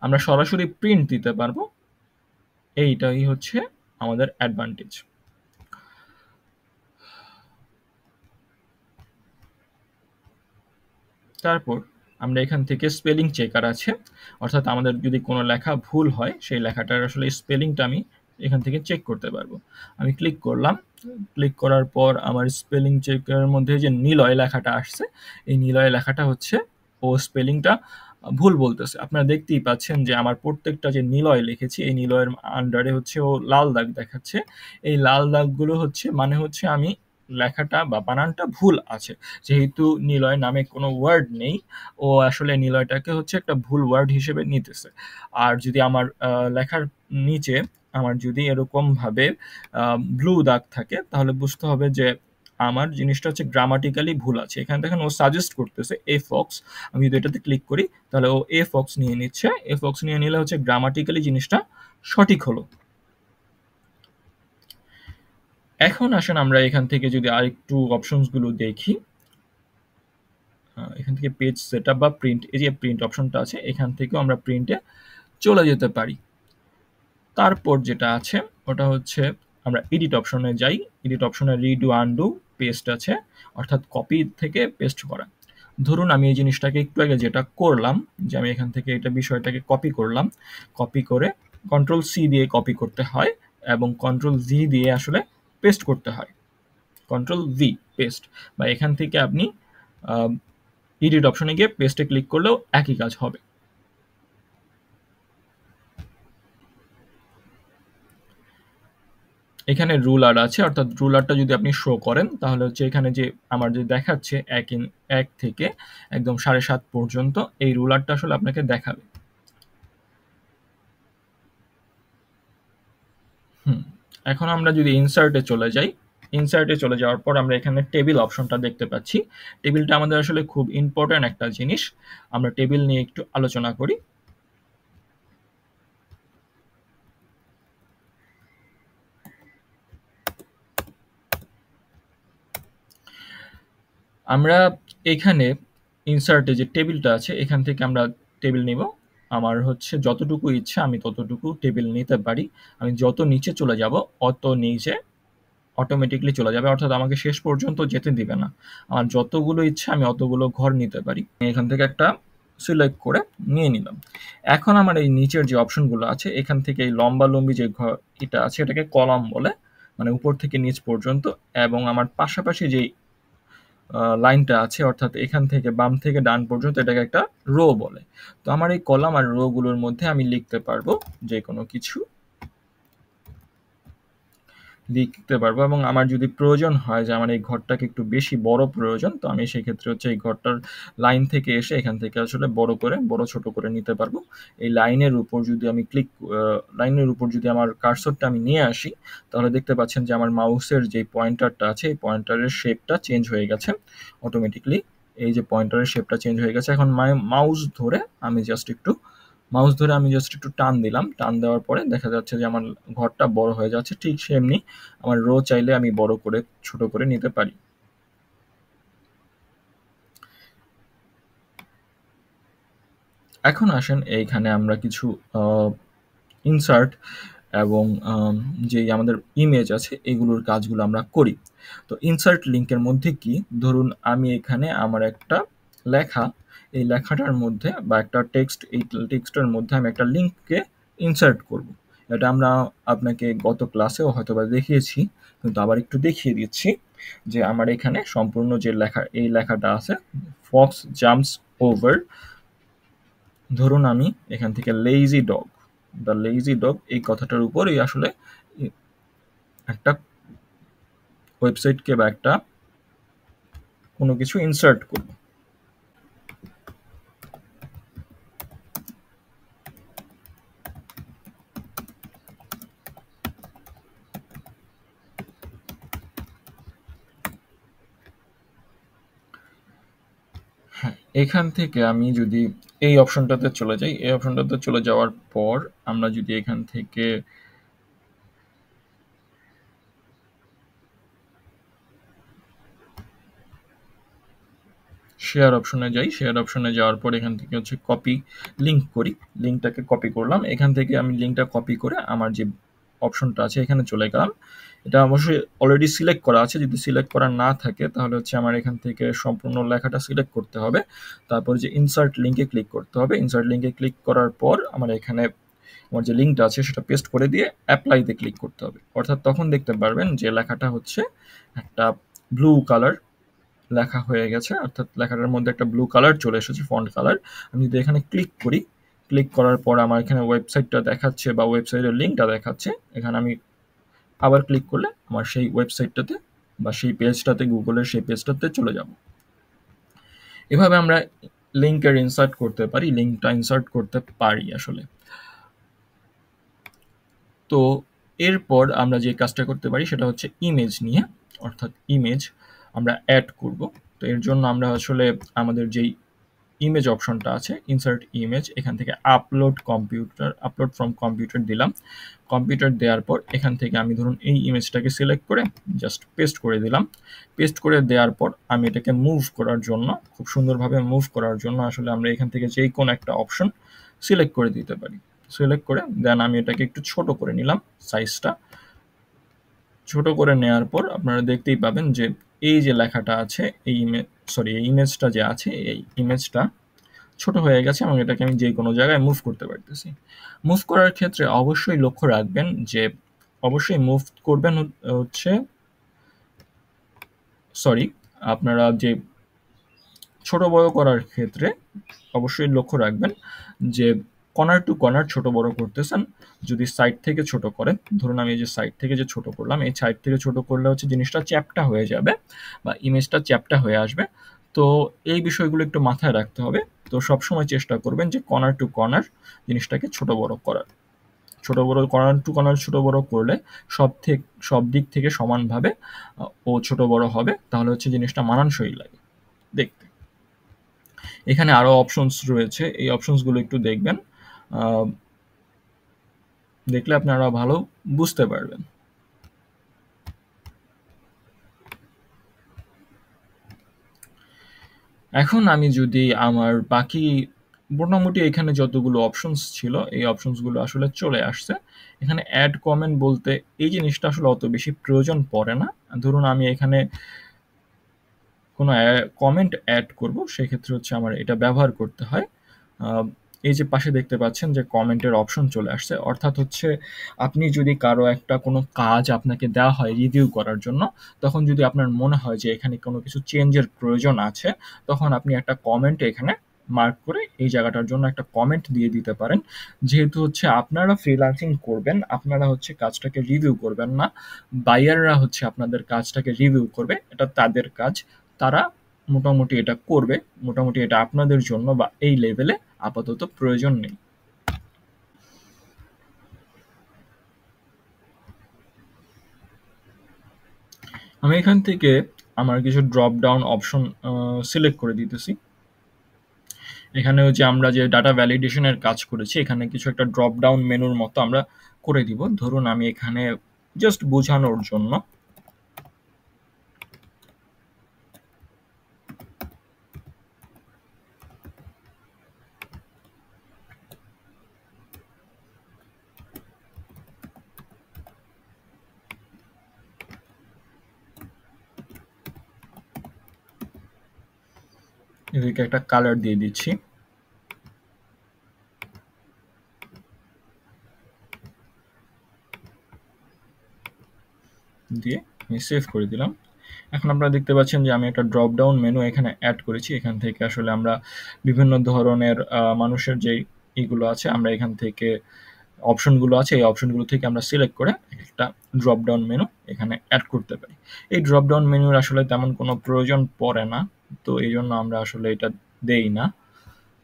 আমরা সরাসরি প্রিন্ট দিতে পারবো এইটাই হচ্ছে আমাদের অ্যাডভান্টেজ তারপর আমরা এখান থেকে স্পেলিং চেকার আছে অর্থাৎ আমাদের যদি কোনো লেখা ভুল হয় সেই লেখাটার আসলে স্পেলিংটা আমি এখান থেকে চেক করতে পারবো আমি ক্লিক করলাম ক্লিক করার পর আমার স্পেলিং চেকের মধ্যে যে নীলয় লেখাটা আসছে এই নীলয় লেখাটা হচ্ছে ও স্পেলিংটা ভুল বলতেছে আপনারা দেখতেই পাচ্ছেন যে আমার প্রত্যেকটা যে নীলয় লিখেছি এই নীলয়ের আন্ডারে হচ্ছে ও লাল দাগ দেখাচ্ছে এই লাল দাগগুলো হচ্ছে মানে হচ্ছে আমি লেখাটা বা বানানটা ভুল আছে যেহেতু নিলয় নামে কোনো ওয়ার্ড নেই ও আসলে নিলয়টাকে হচ্ছে একটা ভুল ওয়ার্ড হিসেবে নিতেছে আর যদি আমার লেখার নিচে আমার যদি এরকমভাবে ব্লু দাগ থাকে তাহলে বুঝতে হবে যে আমার জিনিসটা হচ্ছে গ্রামাটিক্যালি ভুল আছে এখানে দেখেন ও সাজেস্ট করতেছে এ ফক্স আমি যদি এটাতে ক্লিক করি তাহলে ও এ ফক্স নিয়ে নিচ্ছে এ ফক্স নিয়ে নিলে হচ্ছে গ্রামাটিক্যালি জিনিসটা সঠিক হলো এখন আসুন আমরা এখান থেকে যদি আরেকটু অপশনসগুলো দেখি এখান থেকে পেজ সেট বা প্রিন্ট এই যে প্রিন্ট অপশনটা আছে এখান থেকেও আমরা প্রিন্টে চলে যেতে পারি তারপর যেটা আছে ওটা হচ্ছে আমরা এডিট অপশনে যাই এডিট অপশনে রিডু আনডু পেস্ট আছে অর্থাৎ কপি থেকে পেস্ট করা ধরুন আমি এই জিনিসটাকে একটু আগে যেটা করলাম যে আমি এখান থেকে এটা বিষয়টাকে কপি করলাম কপি করে কন্ট্রোল সি দিয়ে কপি করতে হয় এবং কন্ট্রোল জি দিয়ে আসলে পেস্ট করতে হয় কন্ট্রোল ভি পেস্ট বা এখান থেকে আপনি ইডিট অপশনে গিয়ে পেস্টে ক্লিক করলেও একই কাজ হবে এখানে রুলার আছে অর্থাৎ রুলারটা যদি আপনি শো করেন তাহলে হচ্ছে এখানে যে আমার যে দেখাচ্ছে এক ইন এক থেকে একদম সাড়ে সাত পর্যন্ত এই রুলারটা আসলে আপনাকে দেখাবে এখন আমরা যদি ইনসার্টে চলে যাই ইনসার্টে চলে যাওয়ার পর আমরা এখানে টেবিল অপশনটা দেখতে পাচ্ছি টেবিলটা আমাদের আসলে খুব ইম্পর্ট্যান্ট একটা জিনিস আমরা টেবিল নিয়ে একটু আলোচনা করি আমরা এখানে ইনসার্টে যে টেবিলটা আছে এখান থেকে আমরা টেবিল নিব আমার হচ্ছে যতটুকু ইচ্ছা আমি ততটুকু টেবিল নিতে পারি আমি যত নিচে চলে যাব অত নিচে অটোমেটিকলি চলে যাবে অর্থাৎ আমাকে শেষ পর্যন্ত যেতে দিবে না আমার যতগুলো ইচ্ছা আমি অতগুলো ঘর নিতে পারি এখান থেকে একটা সিলেক্ট করে নিয়ে নিলাম এখন আমার এই নিচের যে অপশনগুলো আছে এখান থেকে এই লম্বা লম্বি যে ঘর এটা আছে এটাকে কলাম বলে মানে উপর থেকে নিচ পর্যন্ত এবং আমার পাশাপাশি যেই লাইনটা আছে অর্থাৎ এখান থেকে বাম থেকে ডান পর্যন্ত এটাকে একটা রো বলে তো আমার এই কলাম আর রোগুলোর মধ্যে আমি লিখতে পারবো যে কোনো কিছু লিখতে পারবো এবং আমার যদি প্রয়োজন হয় যে আমার এই ঘরটাকে একটু বেশি বড় প্রয়োজন তো আমি সেই ক্ষেত্রে হচ্ছে এই ঘরটার লাইন থেকে এসে এখান থেকে আসলে বড় করে বড় ছোট করে নিতে পারবো এই লাইনের উপর যদি আমি ক্লিক লাইনের উপর যদি আমার কার্সরটা আমি নিয়ে আসি তাহলে দেখতে পাচ্ছেন যে আমার মাউসের যে পয়েন্টারটা আছে এই পয়েন্টারের শেপটা চেঞ্জ হয়ে গেছে অটোমেটিকলি এই যে পয়েন্টারের শেপটা চেঞ্জ হয়ে গেছে এখন মাউস ধরে আমি জাস্ট একটু মাউস ধরে আমি জাস্ট একটু টান দিলাম টান দেওয়ার পরে দেখা যাচ্ছে যে আমার ঘরটা বড় হয়ে যাচ্ছে ঠিক সেমনি আমার রো চাইলে আমি বড় করে ছোট করে নিতে পারি এখন আসেন এইখানে আমরা কিছু ইনসার্ট এবং যে আমাদের ইমেজ আছে এগুলোর কাজগুলো আমরা করি তো ইনসার্ট লিঙ্কের মধ্যে কি ধরুন আমি এখানে আমার একটা লেখা এই লেখাটার মধ্যে বা একটা টেক্সট এই টেক্সটের মধ্যে আমি একটা লিঙ্ককে ইনসার্ট করব এটা আমরা আপনাকে গত ক্লাসেও হয়তো বা দেখিয়েছি কিন্তু আবার একটু দেখিয়ে দিচ্ছি যে আমার এখানে সম্পূর্ণ যে লেখা এই লেখাটা আছে ফক্স জাম্পস ওভার ধরুন আমি এখান থেকে lazy dog the lazy dog এই কথাটার উপরই আসলে একটা ওয়েবসাইটকে বা একটা কোনো কিছু ইনসার্ট করবো এখান থেকে আমি যদি এই অপশনটাতে চলে যাই এই অপশনটাতে চলে যাওয়ার পর আমরা যদি এখান থেকে শেয়ার অপশনে যাই শেয়ার অপশনে যাওয়ার পর এখান থেকে হচ্ছে কপি লিঙ্ক করি লিঙ্কটাকে কপি করলাম এখান থেকে আমি লিঙ্কটা কপি করে আমার যে অপশনটা আছে এখানে চলে গেলাম এটা অবশ্যই অলরেডি সিলেক্ট করা আছে যদি সিলেক্ট করা না থাকে তাহলে হচ্ছে আমার এখান থেকে সম্পূর্ণ লেখাটা সিলেক্ট করতে হবে তারপর যে ইনসার্ট লিঙ্কে ক্লিক করতে হবে ইনসার্ট লিঙ্কে ক্লিক করার পর আমার এখানে আমার যে লিঙ্কটা আছে সেটা পেস্ট করে দিয়ে অ্যাপ্লাইতে ক্লিক করতে হবে অর্থাৎ তখন দেখতে পারবেন যে লেখাটা হচ্ছে একটা ব্লু কালার লেখা হয়ে গেছে অর্থাৎ লেখাটার মধ্যে একটা ব্লু কালার চলে এসেছে ফন্ট কালার আমি যদি এখানে ক্লিক করি ক্লিক করার পর আমার এখানে ওয়েবসাইটটা দেখাচ্ছে বা ওয়েবসাইটের লিঙ্কটা দেখাচ্ছে এখানে আমি আবার ক্লিক করলে আমার সেই ওয়েবসাইটটাতে বা সেই পেজটাতে গুগলের সেই পেজটাতে চলে যাব এভাবে আমরা লিঙ্কের ইনসার্ট করতে পারি লিঙ্কটা ইনসার্ট করতে পারি আসলে তো এরপর আমরা যে কাজটা করতে পারি সেটা হচ্ছে ইমেজ নিয়ে অর্থাৎ ইমেজ আমরা অ্যাড করব তো এর জন্য আমরা আসলে আমাদের যেই ইমেজ অপশনটা আছে ইনসার্ট ইমেজ এখান থেকে upload computer upload from computer দিলাম কম্পিউটার দেওয়ার পর এখান থেকে আমি ধরুন এই ইমেজটাকে সিলেক্ট করে জাস্ট পেস্ট করে দিলাম পেস্ট করে দেওয়ার পর আমি এটাকে মুভ করার জন্য খুব সুন্দরভাবে মুভ করার জন্য আসলে আমরা এখান থেকে যেই কোনো একটা অপশন সিলেক্ট করে দিতে পারি সিলেক্ট করে দেন আমি এটাকে একটু ছোট করে নিলাম সাইজটা ছোট করে নেওয়ার পর আপনারা দেখতেই পাবেন যে এই যে লেখাটা আছে এই ইমেজ সরি এই ইমেজটা যে আছে এই ইমেজটা ছোট হয়ে গেছে এবং এটাকে আমি যে কোনো জায়গায় মুভ করতে পারতেছি মুভ করার ক্ষেত্রে অবশ্যই লক্ষ্য রাখবেন যে অবশ্যই মুভ করবেন হচ্ছে সরি আপনারা যে ছোট বড় করার ক্ষেত্রে অবশ্যই লক্ষ্য রাখবেন যে কর্নার টু কর্নার ছোট বড় করতেছেন যদি সাইড থেকে ছোট করেন ধরুন আমি যে সাইড থেকে যে ছোট করলাম এই সাইড থেকে ছোট করলে হচ্ছে জিনিসটা চ্যাপটা হয়ে যাবে বা ইমেজটা চ্যাপটা হয়ে আসবে তো এই বিষয়গুলো একটু মাথায় রাখতে হবে তো সবসময় চেষ্টা করবেন যে কর্নার টু কর্নার জিনিসটাকে ছোট বড় করার ছোট বড় কর্নার টু কর্নার ছোট বড় করলে সব থেকে সব দিক থেকে সমানভাবে ও ছোট বড় হবে তাহলে হচ্ছে জিনিসটা মানানসই লাগে দেখতে এখানে আরও অপশনস রয়েছে এই অপশনসগুলো একটু দেখবেন দেখলে আপনারা ভালো বুঝতে পারবেন এখন আমি যদি আমার বাকি মোটামুটি এখানে যতগুলো অপশনস ছিল এই অপশনসগুলো আসলে চলে আসছে এখানে অ্যাড কমেন্ট বলতে এই জিনিসটা আসলে অত বেশি প্রয়োজন পড়ে না ধরুন আমি এখানে কোনো কমেন্ট অ্যাড করব সেক্ষেত্রে হচ্ছে আমার এটা ব্যবহার করতে হয় এই যে পাশে দেখতে পাচ্ছেন যে কমেন্টের অপশন চলে আসছে অর্থাৎ হচ্ছে আপনি যদি কারো একটা কোনো কাজ আপনাকে দেওয়া হয় রিভিউ করার জন্য তখন যদি আপনার মনে হয় যে এখানে কোনো কিছু চেঞ্জের প্রয়োজন আছে তখন আপনি একটা কমেন্ট এখানে মার্ক করে এই জায়গাটার জন্য একটা কমেন্ট দিয়ে দিতে পারেন যেহেতু হচ্ছে আপনারা ফ্রিলান্সিং করবেন আপনারা হচ্ছে কাজটাকে রিভিউ করবেন না বাইয়াররা হচ্ছে আপনাদের কাজটাকে রিভিউ করবে এটা তাদের কাজ তারা মোটামুটি এটা করবে মোটামুটি এটা আপনাদের জন্য বা এই লেভেলে আপাতত প্রয়োজন নেই আমি এখান থেকে আমার কিছু ড্রপ ডাউন অপশন সিলেক্ট করে দিতেছি এখানে যে আমরা যে ডাটা ভ্যালিডেশনের কাজ করেছি এখানে কিছু একটা ড্রপ ডাউন মেনুর মতো আমরা করে দিব ধরুন আমি এখানে জাস্ট বোঝানোর জন্য এদেরকে একটা কালার দিয়ে দিচ্ছি দিয়ে আমি সেভ করে দিলাম এখন আপনারা দেখতে পাচ্ছেন যে আমি একটা ড্রপ ডাউন মেনু এখানে অ্যাড করেছি এখান থেকে আসলে আমরা বিভিন্ন ধরনের মানুষের যে এগুলো আছে আমরা এখান থেকে অপশনগুলো আছে এই অপশনগুলো থেকে আমরা সিলেক্ট করে একটা ড্রপ ডাউন মেনু এখানে অ্যাড করতে পারি এই ড্রপ ডাউন মেনুর আসলে তেমন কোনো প্রয়োজন পড়ে না তো এই জন্য আমরা আসলে এটা দেই না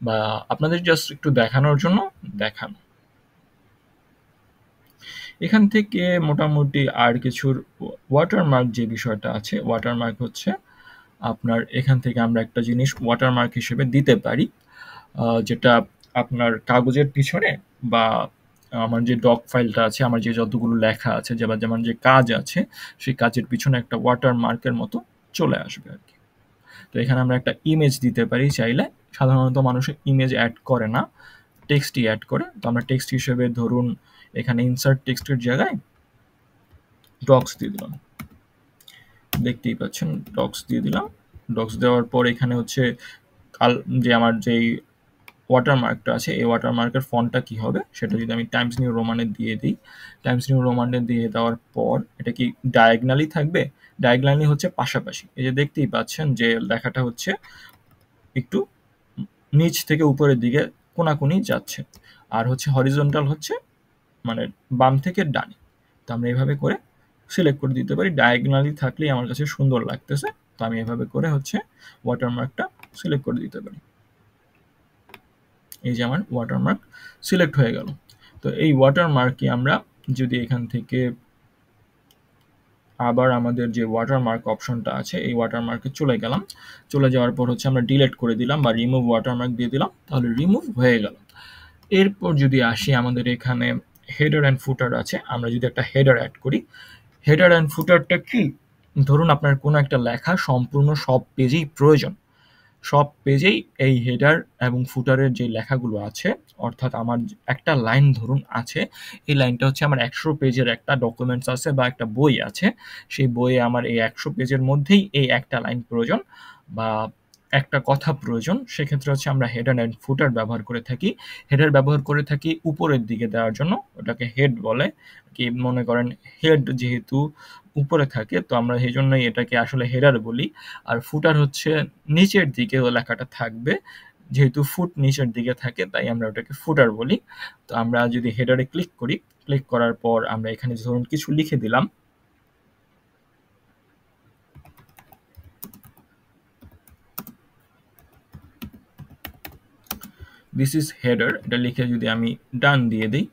বা আপনাদের জাস্ট একটু দেখানোর জন্য দেখান এখান থেকে মোটামুটি আর কিছুর ওয়াটারমার্ক যে বিষয়টা আছে ওয়াটারমার্ক হচ্ছে আপনার এখান থেকে আমরা একটা জিনিস ওয়াটারমার্ক হিসেবে দিতে পারি যেটা আপনার কাগজের পিছনে বা আমার যে ডক ফাইলটা আছে আমার যে যতগুলো লেখা আছে বা যেমন যে কাজ আছে সেই কাজের পিছনে একটা ওয়াটার মার্কের মতো চলে আসবে আর কি তো এখানে আমরা একটা ইমেজ দিতে পারি চাইলে সাধারণত মানুষ ইমেজ অ্যাড করে না টেক্সটই অ্যাড করে তো আমরা টেক্সট হিসেবে ধরুন এখানে ইনসার্ট টেক্সটের জায়গায় ডক্স দিয়ে দিলাম দেখতেই পাচ্ছেন ডক্স দিয়ে দিলাম ডক্স দেওয়ার পর এখানে হচ্ছে কাল যে আমার যেই ওয়াটারমার্কটা আছে এই ওয়াটারমার্কের ফন্টটা কি হবে সেটা যদি আমি টাইমস নিউ রোমানে দিয়ে দিই টাইমস নিউ রোমানে দিয়ে দেওয়ার পর এটা কি ডায়াগনালি থাকবে ডায়াগনালি হচ্ছে পাশাপাশি এই যে দেখতেই পাচ্ছেন যে লেখাটা হচ্ছে একটু নিচ থেকে উপরের দিকে কোনাকুনি যাচ্ছে আর হচ্ছে হরিজন্টাল হচ্ছে মানে বাম থেকে ডানে তো আমরা এভাবে করে সিলেক্ট করে দিতে পারি ডায়াগনালি থাকলেই আমার কাছে সুন্দর লাগতেছে তো আমি এভাবে করে হচ্ছে ওয়াটারমার্কটা সিলেক্ট করে দিতে পারি এই যে আমার ওয়াটারমার্ক সিলেক্ট হয়ে গেল তো এই ওয়াটারমার্কে আমরা যদি এখান থেকে আবার আমাদের যে ওয়াটারমার্ক অপশনটা আছে এই ওয়াটারমার্কে চলে গেলাম চলে যাওয়ার পর হচ্ছে আমরা ডিলেট করে দিলাম বা রিমুভ ওয়াটারমার্ক দিয়ে দিলাম তাহলে রিমুভ হয়ে গেল এরপর যদি আসি আমাদের এখানে হেডার অ্যান্ড ফুটার আছে আমরা যদি একটা হেডার অ্যাড করি হেডার অ্যান্ড ফুটারটা কি ধরুন আপনার কোনো একটা লেখা সম্পূর্ণ সব পেজেই প্রয়োজন সব পেজেই এই হেডার এবং ফুটারের যে লেখাগুলো আছে অর্থাৎ আমার একটা লাইন ধরুন আছে এই লাইনটা হচ্ছে আমার একশো পেজের একটা ডকুমেন্টস আছে বা একটা বই আছে সেই বইয়ে আমার এই একশো পেজের মধ্যেই এই একটা লাইন প্রয়োজন বা একটা কথা প্রয়োজন সেক্ষেত্রে হচ্ছে আমরা হেডার অ্যান্ড ফুটার ব্যবহার করে থাকি হেডার ব্যবহার করে থাকি উপরের দিকে দেওয়ার জন্য ওটাকে হেড বলে কি মনে করেন হেড যেহেতু উপরে থাকে তো আমরা সেই জন্যই এটাকে আসলে হেডার বলি আর ফুটার হচ্ছে নিচের দিকে লেখাটা থাকবে যেহেতু ফুট নিচের দিকে থাকে তাই আমরা ওটাকে ফুটার বলি তো আমরা যদি হেডারে ক্লিক করি ক্লিক করার পর আমরা এখানে ধরুন কিছু লিখে দিলাম দিস ইজ হেডার এটা লিখে যদি আমি ডান দিয়ে দিই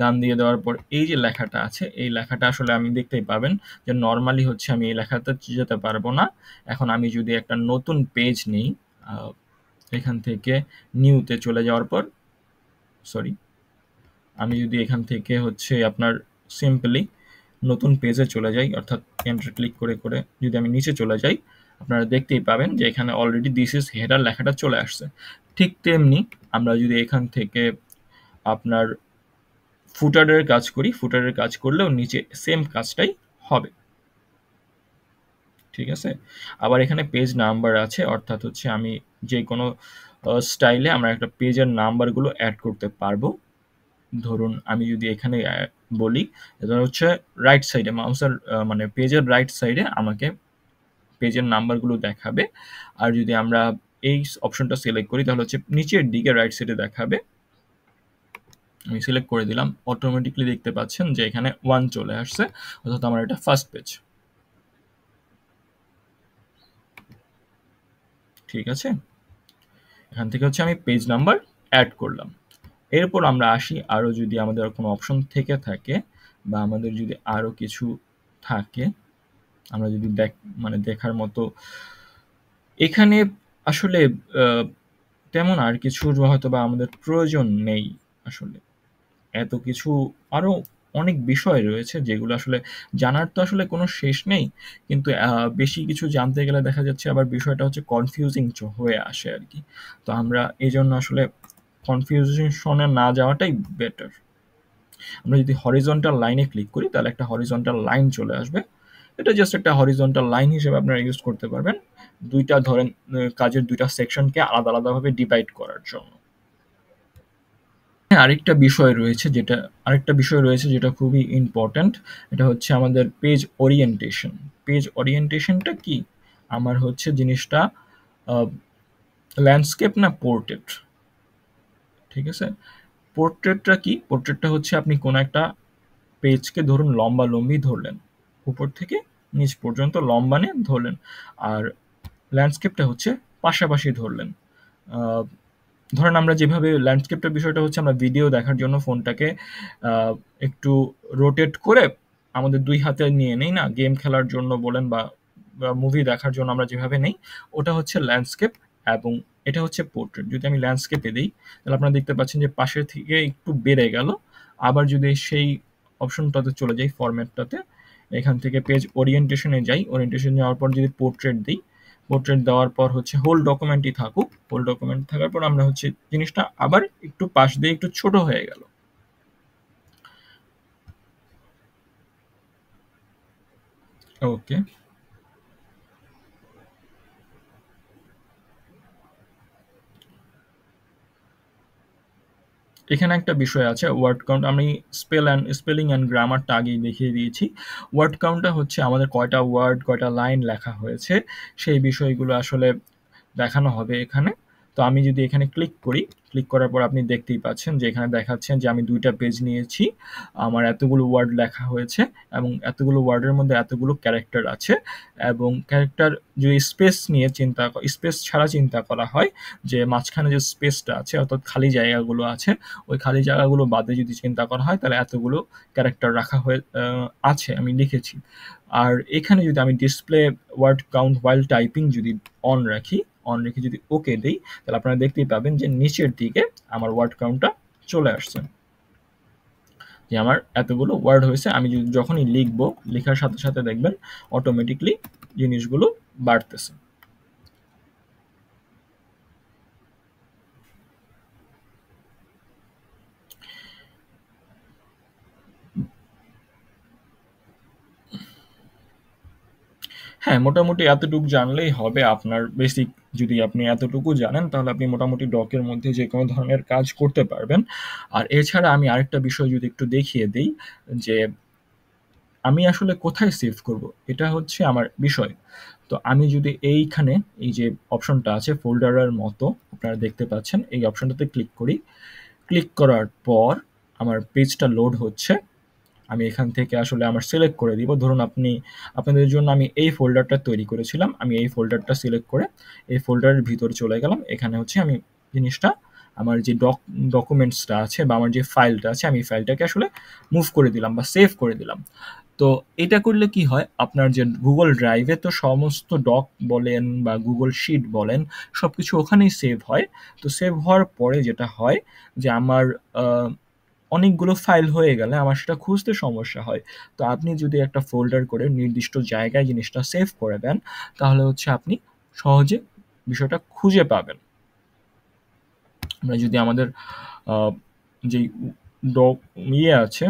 ডান দিয়ে দেওয়ার পর এই যে লেখাটা আছে এই লেখাটা আসলে আমি দেখতেই পাবেন যে নর্মালি হচ্ছে আমি এই লেখাটা যেতে পারবো না এখন আমি যদি একটা নতুন পেজ নিই এখান থেকে নিউতে চলে যাওয়ার পর সরি আমি যদি এখান থেকে হচ্ছে আপনার সিম্পলি নতুন পেজে চলে যাই অর্থাৎ এন্টার ক্লিক করে করে যদি আমি নিচে চলে যাই আপনারা দেখতেই পাবেন যে এখানে অলরেডি দিস ইজ হেডার লেখাটা চলে আসছে ঠিক তেমনি আমরা যদি এখান থেকে আপনার ফুটারের কাজ করি ফুটারের কাজ করলেও নিচে সেম কাজটাই হবে ঠিক আছে আবার এখানে পেজ নাম্বার আছে অর্থাৎ হচ্ছে আমি যে কোনো স্টাইলে আমরা একটা পেজের নাম্বারগুলো অ্যাড করতে পারবো ধরুন আমি যদি এখানে বলি হচ্ছে রাইট সাইডে মাউসার মানে পেজের রাইট সাইডে আমাকে পেজের নাম্বারগুলো দেখাবে আর যদি আমরা এই অপশনটা সিলেক্ট করি তাহলে হচ্ছে নিচের দিকে রাইট সাইডে দেখাবে আমি সিলেক্ট করে দিলাম অটোমেটিকলি দেখতে পাচ্ছেন যে এখানে ওয়ান চলে আসছে অর্থাৎ আমার এটা ফার্স্ট পেজ ঠিক আছে এখান থেকে হচ্ছে আমি পেজ নাম্বার অ্যাড করলাম এরপর আমরা আসি আরও যদি আমাদের কোনো অপশন থেকে থাকে বা আমাদের যদি আরও কিছু থাকে আমরা যদি দেখ মানে দেখার মতো এখানে আসলে তেমন আর কিছুর হয়তো বা আমাদের প্রয়োজন নেই আসলে এত কিছু আরও অনেক বিষয় রয়েছে যেগুলো আসলে জানার তো আসলে কোনো শেষ নেই কিন্তু বেশি কিছু জানতে গেলে দেখা যাচ্ছে আবার বিষয়টা হচ্ছে কনফিউজিং হয়ে আসে আর কি তো আমরা এই জন্য আসলে কনফিউজেশনে না যাওয়াটাই বেটার আমরা যদি হরিজন্টাল লাইনে ক্লিক করি তাহলে একটা হরিজন্টাল লাইন চলে আসবে এটা জাস্ট একটা হরিজন্টাল লাইন হিসেবে আপনারা ইউজ করতে পারবেন দুইটা ধরেন কাজের দুইটা সেকশনকে আলাদা আলাদাভাবে ডিভাইড করার জন্য হ্যাঁ, আরেকটা বিষয় রয়েছে যেটা আরেকটা বিষয় রয়েছে যেটা খুবই ইম্পর্ট্যান্ট এটা হচ্ছে আমাদের পেজ ওরিয়েন্টেশন পেজ ওরিয়েন্টেশনটা কি আমার হচ্ছে জিনিসটা ল্যান্ডস্কেপ না পোর্ট্রেট ঠিক আছে পোর্ট্রেটটা কি পোর্ট্রেটটা হচ্ছে আপনি কোনো একটা পেজকে ধরুন লম্বা লম্বি ধরলেন উপর থেকে নিচ পর্যন্ত লম্বা নিয়ে ধরলেন আর ল্যান্ডস্কেপটা হচ্ছে পাশাপাশি ধরলেন ধরেন আমরা যেভাবে ল্যান্ডস্কেপটার বিষয়টা হচ্ছে আমরা ভিডিও দেখার জন্য ফোনটাকে একটু রোটেট করে আমাদের দুই হাতে নিয়ে নেই না গেম খেলার জন্য বলেন বা মুভি দেখার জন্য আমরা যেভাবে নেই ওটা হচ্ছে ল্যান্ডস্কেপ এবং এটা হচ্ছে পোর্ট্রেট যদি আমি ল্যান্ডস্কেপে দিই তাহলে আপনারা দেখতে পাচ্ছেন যে পাশের থেকে একটু বেড়ে গেল আবার যদি সেই অপশনটাতে চলে যাই ফরম্যাটটাতে এখান থেকে পেজ ওরিয়েন্টেশনে যাই ওরিয়েন্টেশন যাওয়ার পর যদি পোর্ট্রেট দিই পোর্ট্রেট দেওয়ার পর হচ্ছে হোল ডকুমেন্টই থাকুক হোল ডকুমেন্ট থাকার পর আমরা হচ্ছে জিনিসটা আবার একটু পাশ দিয়ে একটু ছোট হয়ে গেল ওকে এখানে একটা বিষয় আছে ওয়ার্ড কাউন্ট আমি স্পেল অ্যান্ড স্পেলিং অ্যান্ড গ্রামারটা আগেই দেখিয়ে দিয়েছি ওয়ার্ড কাউন্টটা হচ্ছে আমাদের কয়টা ওয়ার্ড কয়টা লাইন লেখা হয়েছে সেই বিষয়গুলো আসলে দেখানো হবে এখানে তো আমি যদি এখানে ক্লিক করি ক্লিক করার পর আপনি দেখতেই পাচ্ছেন যে এখানে দেখাচ্ছেন যে আমি দুইটা পেজ নিয়েছি আমার এতগুলো ওয়ার্ড লেখা হয়েছে এবং এতগুলো ওয়ার্ডের মধ্যে এতগুলো ক্যারেক্টার আছে এবং ক্যারেক্টার যদি স্পেস নিয়ে চিন্তা স্পেস ছাড়া চিন্তা করা হয় যে মাঝখানে যে স্পেসটা আছে অর্থাৎ খালি জায়গাগুলো আছে ওই খালি জায়গাগুলো বাদে যদি চিন্তা করা হয় তাহলে এতগুলো ক্যারেক্টার রাখা হয়ে আছে আমি লিখেছি আর এখানে যদি আমি display word count while typing যদি অন রাখি অন রেখে যদি ওকে দিই তাহলে আপনারা দেখতেই পাবেন যে নিচের দিকে আমার ওয়ার্ড কাউন্টটা চলে আসছে যে আমার এতগুলো ওয়ার্ড হয়েছে আমি যখনই লিখব লেখার সাথে সাথে দেখবেন অটোমেটিকলি জিনিসগুলো বাড়তেছে হ্যাঁ মোটামুটি এতটুকু জানলেই হবে আপনার বেসিক যদি আপনি এতটুকু জানেন তাহলে আপনি মোটামুটি ডকের মধ্যে যে কোনো ধরনের কাজ করতে পারবেন আর এছাড়া আমি আরেকটা বিষয় যদি একটু দেখিয়ে দিই যে আমি আসলে কোথায় সেভ করব এটা হচ্ছে আমার বিষয় তো আমি যদি এইখানে এই যে অপশনটা আছে ফোল্ডারের মতো আপনারা দেখতে পাচ্ছেন এই অপশনটাতে ক্লিক করি ক্লিক করার পর আমার পেজটা লোড হচ্ছে আমি এখান থেকে আসলে আমার সিলেক্ট করে দিব ধরুন আপনি আপনাদের জন্য আমি এই ফোল্ডারটা তৈরি করেছিলাম আমি এই ফোল্ডারটা সিলেক্ট করে এই ফোল্ডারের ভিতরে চলে গেলাম এখানে হচ্ছে আমি জিনিসটা আমার যে ডক ডকুমেন্টসটা আছে বা আমার যে ফাইলটা আছে আমি ফাইলটাকে আসলে মুভ করে দিলাম বা সেভ করে দিলাম তো এটা করলে কি হয় আপনার যে গুগল ড্রাইভে তো সমস্ত ডক বলেন বা গুগল শিট বলেন সব কিছু ওখানেই সেভ হয় তো সেভ হওয়ার পরে যেটা হয় যে আমার অনেকগুলো ফাইল হয়ে গেলে আমার সেটা খুঁজতে সমস্যা হয় তো আপনি যদি একটা ফোল্ডার করে নির্দিষ্ট জায়গায় জিনিসটা সেভ করে দেন তাহলে হচ্ছে আপনি সহজে বিষয়টা খুঁজে পাবেন আমরা যদি আমাদের যেই ডক ইয়ে আছে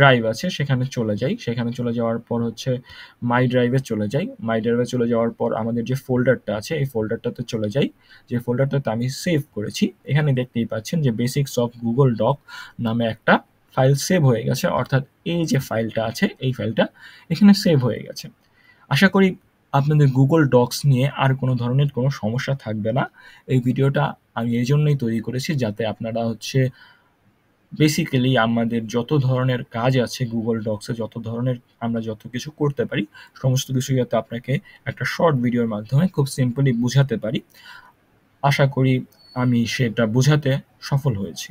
ড্রাইভ আছে সেখানে চলে যাই সেখানে চলে যাওয়ার পর হচ্ছে মাই ড্রাইভে চলে যাই মাই ড্রাইভে চলে যাওয়ার পর আমাদের যে ফোল্ডারটা আছে এই ফোল্ডারটাতে চলে যাই যে ফোল্ডারটাতে আমি সেভ করেছি এখানে দেখতেই পাচ্ছেন যে বেসিক্স অফ গুগল ডক নামে একটা ফাইল সেভ হয়ে গেছে অর্থাৎ এই যে ফাইলটা আছে এই ফাইলটা এখানে সেভ হয়ে গেছে আশা করি আপনাদের গুগল ডক্স নিয়ে আর কোনো ধরনের কোনো সমস্যা থাকবে না এই ভিডিওটা আমি এই জন্যই তৈরি করেছি যাতে আপনারা হচ্ছে বেসিক্যালি আমাদের যত ধরনের কাজ আছে গুগল ডক্সে যত ধরনের আমরা যত কিছু করতে পারি সমস্ত কিছু যাতে আপনাকে একটা শর্ট ভিডিওর মাধ্যমে খুব সিম্পলি বুঝাতে পারি আশা করি আমি সেটা বোঝাতে সফল হয়েছি